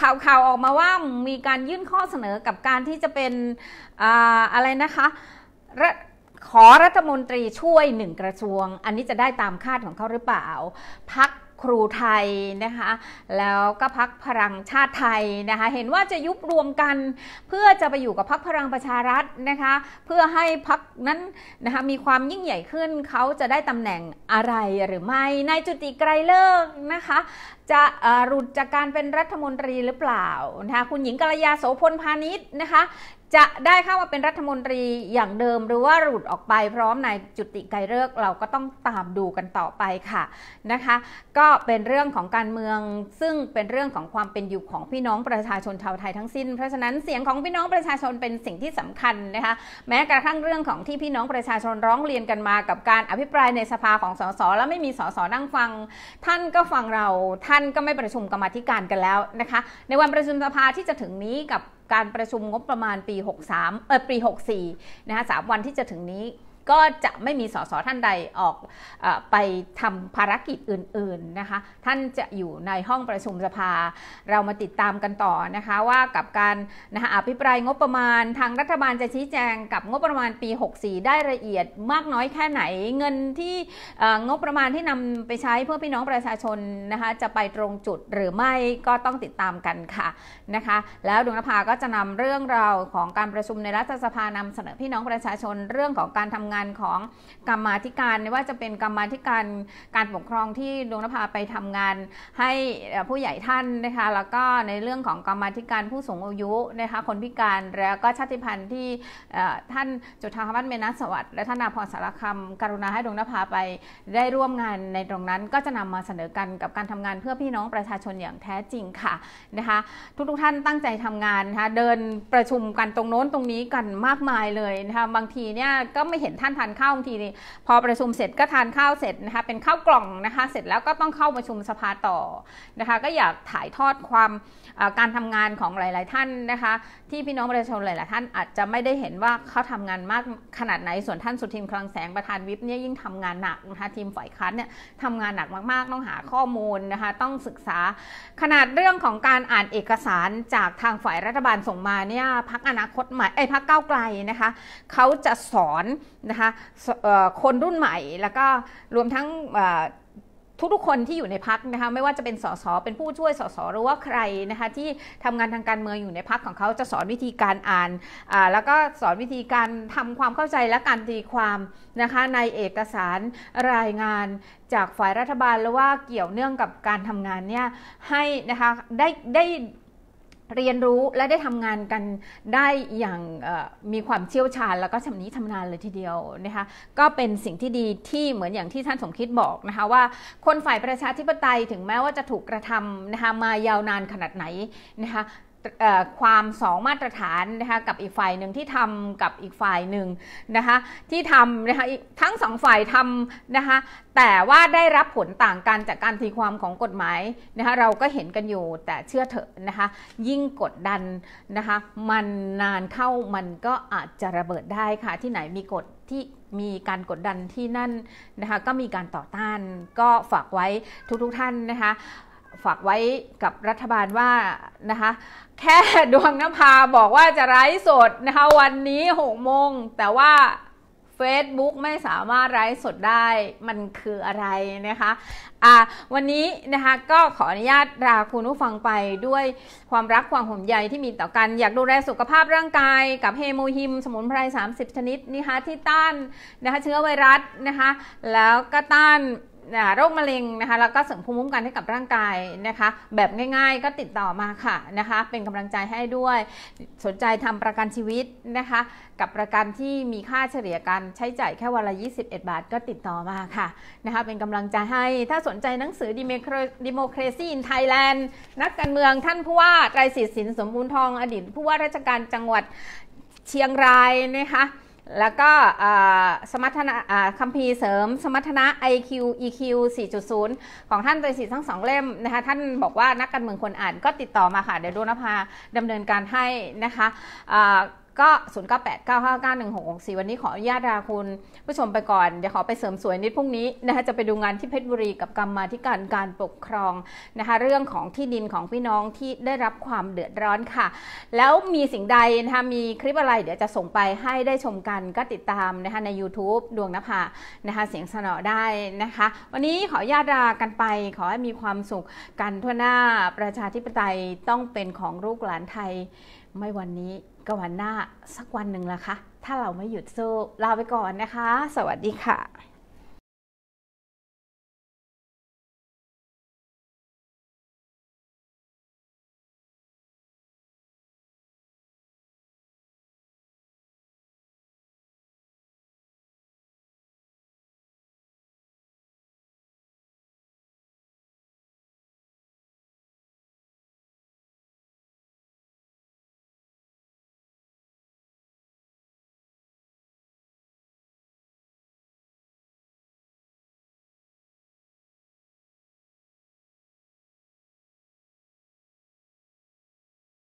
ข่าวข่าวออกมาว่ามีการยื่นข้อเสนอกับการที่จะเป็นอะไรนะคะ ขอรัฐมนตรีช่วยหนึ่งกระทรวง อันนี้จะได้ตามคาดของเขาหรือเปล่าพักครูไทยนะคะแล้วก็พักพลังชาติไทยนะคะเห็นว่าจะยุบรวมกันเพื่อจะไปอยู่กับพักพลังประชารัฐนะคะเพื่อให้พักนั้นนะคะมีความยิ่งใหญ่ขึ้นเขาจะได้ตำแหน่งอะไรหรือไม่นายจุติไกรเลิกนะคะจะหลุดจากการเป็นรัฐมนตรีหรือเปล่านะคะคุณหญิงกัลยาโสพลพาณิชย์นะคะจะได้เข้ามาเป็นรัฐมนตรีอย่างเดิม หรือว่าหลุดออกไปพร้อมนายจุติไกรเลิกเราก็ต้องตามดูกันต่อไปค่ะนะคะ ก็เป็นเรื่องของการเมืองซึ่งเป็นเรื่องของความเป็นอยู่ของพี่น้องประชาชนชาวไทยทั้งสิ้นเพราะฉะนั้นเสียงของพี่น้องประชาชนเป็นสิ่งที่สำคัญนะคะแม้กระทั่งเรื่องของที่พี่น้องประชาชนร้องเรียนกันมา กับการอภิปรายในสภาของสสแล้วไม่มีสสนั่งฟัง ท่านก็ฟังเราท่านก็ไม่ประชุมกรรมธิการกันแล้วนะคะในวันประชุมสภาที่จะถึงนี้กับการประชุมงบประมาณปี 63 เออปี 64 นะคะสวันที่จะถึงนี้ก็จะไม่มีสสท่านใดออกอไปทำภารกิจอื่นๆนะคะ ท่านจะอยู่ในห้องประชุมสภา เรามาติดตามกันต่อนะคะว่ากับการนะคะอภิปรายงบประมาณ ทางรัฐบาลจะชี้แจงกับงบประมาณปี 64ได้ละเอียด มากน้อยแค่ไหน เงินที่งบประมาณที่นำไปใช้เพื่อพี่น้องประชาชนนะคะจะไปตรงจุดหรือไม่ก็ต้องติดตามกันค่ะนะคะ แล้วดวงนภา ก็จะนำเรื่องราวของการประชุมในรัฐสภานำเสนอพี่น้องประชาชนเรื่องของการทำางานของกรรมธิการไม่ว่าจะเป็นกรรมธิการการปกครองที่ดวงนภาไปทำงานให้ผู้ใหญ่ท่านนะคะแล้วก็ในเรื่องของกรรมธิการผู้สูงอายุนะคะคนพิการแล้วก็ชาติพันธุ์ที่ท่านจุฑาวัฒน์เมนัสวัสดิ์และท่านอาพรสารคำกรุณาให้ดวงนภาไปได้ร่วมงานในตรงนั้นก็จะนำมาเสนอกันกับการทำงานเพื่อพี่น้องประชาชนอย่างแท้จริงค่ะนะคะทุกๆทท่านตั้งใจทำงานนะคะเดินประชุมกันตรงโน้นตรงนี้กันมากมายเลยนะคะบางทีเนี่ยก็ไม่เห็นท่านทานข้าวบางทีนี่พอประชุมเสร็จก็ทานข้าวเสร็จนะคะเป็นข้าวกล่องนะคะเสร็จแล้วก็ต้องเข้าประชุมสภาต่อนะคะก็อยากถ่ายทอดความการทำงานของหลาย ๆท่านนะคะที่พี่น้องประชาชนหลาย ๆ ท่านอาจจะไม่ได้เห็นว่าเขาทำงานมากขนาดไหนส่วนท่านสุทินคลังแสงประธานวิปเนี่ยยิ่งทำงานหนักนะคะทีมฝ่ายค้านเนี่ยทำงานหนักมากๆต้องหาข้อมูลนะคะต้องศึกษาขนาดเรื่องของการอ่านเอกสารจากทางฝ่ายรัฐบาลส่งมาเนี่ยพักอนาคตใหม่ไอ้พักเก้าไกลนะคะเขาจะสอนนะคะคนรุ่นใหม่แล้วก็รวมทั้งทุกๆคนที่อยู่ในพักนะคะไม่ว่าจะเป็นสสเป็นผู้ช่วยสสหรือว่าใครนะคะที่ทำงานทางการเมืองอยู่ในพักของเขาจะสอนวิธีการอ่าน แล้วก็สอนวิธีการทำความเข้าใจและการตีความนะคะในเอกสารรายงานจากฝ่ายรัฐบาลแล้วว่าเกี่ยวเนื่องกับการทำงานเนี่ยให้นะคะได้ได้เรียนรู้และได้ทำงานกันได้อย่างมีความเชี่ยวชาญแล้วก็ชำนิชำนาญเลยทีเดียวนะคะก็เป็นสิ่งที่ดีที่เหมือนอย่างที่ท่านสมคิดบอกนะคะว่า คนฝ่ายประชาธิปไตยถึงแม้ว่าจะถูกกระทำนะคะมายาวนานขนาดไหนนะคะความสองมาตรฐานนะคะกับอีกฝ่ายหนึ่งที่ทำกับอีกฝ่ายหนึ่งนะคะที่ทำนะคะทั้งสองฝ่ายทำนะคะแต่ว่าได้รับผลต่างกันจากการทีความของกฎหมายนะคะเราก็เห็นกันอยู่แต่เชื่อเถอะนะคะยิ่งกดดันนะคะมันนานเข้ามันก็อาจจะระเบิดได้ค่ะที่ไหนมีกฎที่มีการกดดันที่นั่นนะคะก็มีการต่อต้านก็ฝากไว้ทุกๆทท่านนะคะฝากไว้กับรัฐบาลว่านะคะแค่ดวงนภาบอกว่าจะไลฟ์สดนะคะวันนี้หกโมงแต่ว่า Facebook ไม่สามารถไลฟ์สดได้มันคืออะไรนะคะอ่ะวันนี้นะคะก็ขออนุญาตลาคุณผู้ฟังไปด้วยความรักความห่วงใยที่มีต่อกันอยากดูแลสุขภาพร่างกายกับเฮโมฮิม สมุนไพร30 ชนิดนะคะที่ต้านนะคะเชื้อไวรัสนะคะแล้วก็ต้านโรคมะเร็งนะคะแล้วก็เสริมภูมิคุ้มกันให้กับร่างกายนะคะ แบบง่ายๆก็ติดต่อมาค่ะนะคะเป็นกำลังใจให้ด้วย สนใจทำประกันชีวิตนะคะกับประกันที่มีค่าเฉลี่ยการใช้จ่ายแค่วันละ 21 บาท ก็ติดต่อมาค่ะนะคะเป็นกำลังใจให้ถ้าสนใจหนังสือดิโมครซีนไทยแลนด์นักการเมืองท่านผู้ว่าไตรศิษย์สินสมบูรณ์ทองอดีต ผู้ว่าราชการจังหวัดเชียงรายนะคะแล้วก็สมรรถนะคัมภีร์เสริมสมรรถนะ IQ EQ 4.0 ของท่านไตรสิทธ์ทั้งสองเล่มนะคะท่านบอกว่านักการเมืองคนอ่านก็ติดต่อมาค่ะเดี๋ยวดนภาดำเนินการให้นะคะก็0989591664วันนี้ขออนุญาตลาคุณผู้ชมไปก่อนเดี๋ยวขอไปเสริมสวยนิดพรุ่งนี้นะคะจะไปดูงานที่เพชรบุรีกับกรรมาธิการการปกครองนะคะเรื่องของที่ดินของพี่น้องที่ได้รับความเดือดร้อนค่ะ แล้วมีสิ่งใดนะคะมีคลิปอะไรเดี๋ยวจะส่งไปให้ได้ชมกันก็ติดตามนะคะใน YouTube ดวงนภานะคะเสียงสนอได้นะคะ วันนี้ขออนุญาตลากันไป ขอให้มีความสุขกันทั่วหน้าประชาธิปไตยต้องเป็นของลูกหลานไทยไม่วันนี้ก็วันหน้าสักวันหนึ่งละคะ ถ้าเราไม่หยุดสู้ลาไปก่อนนะคะ สวัสดีค่ะ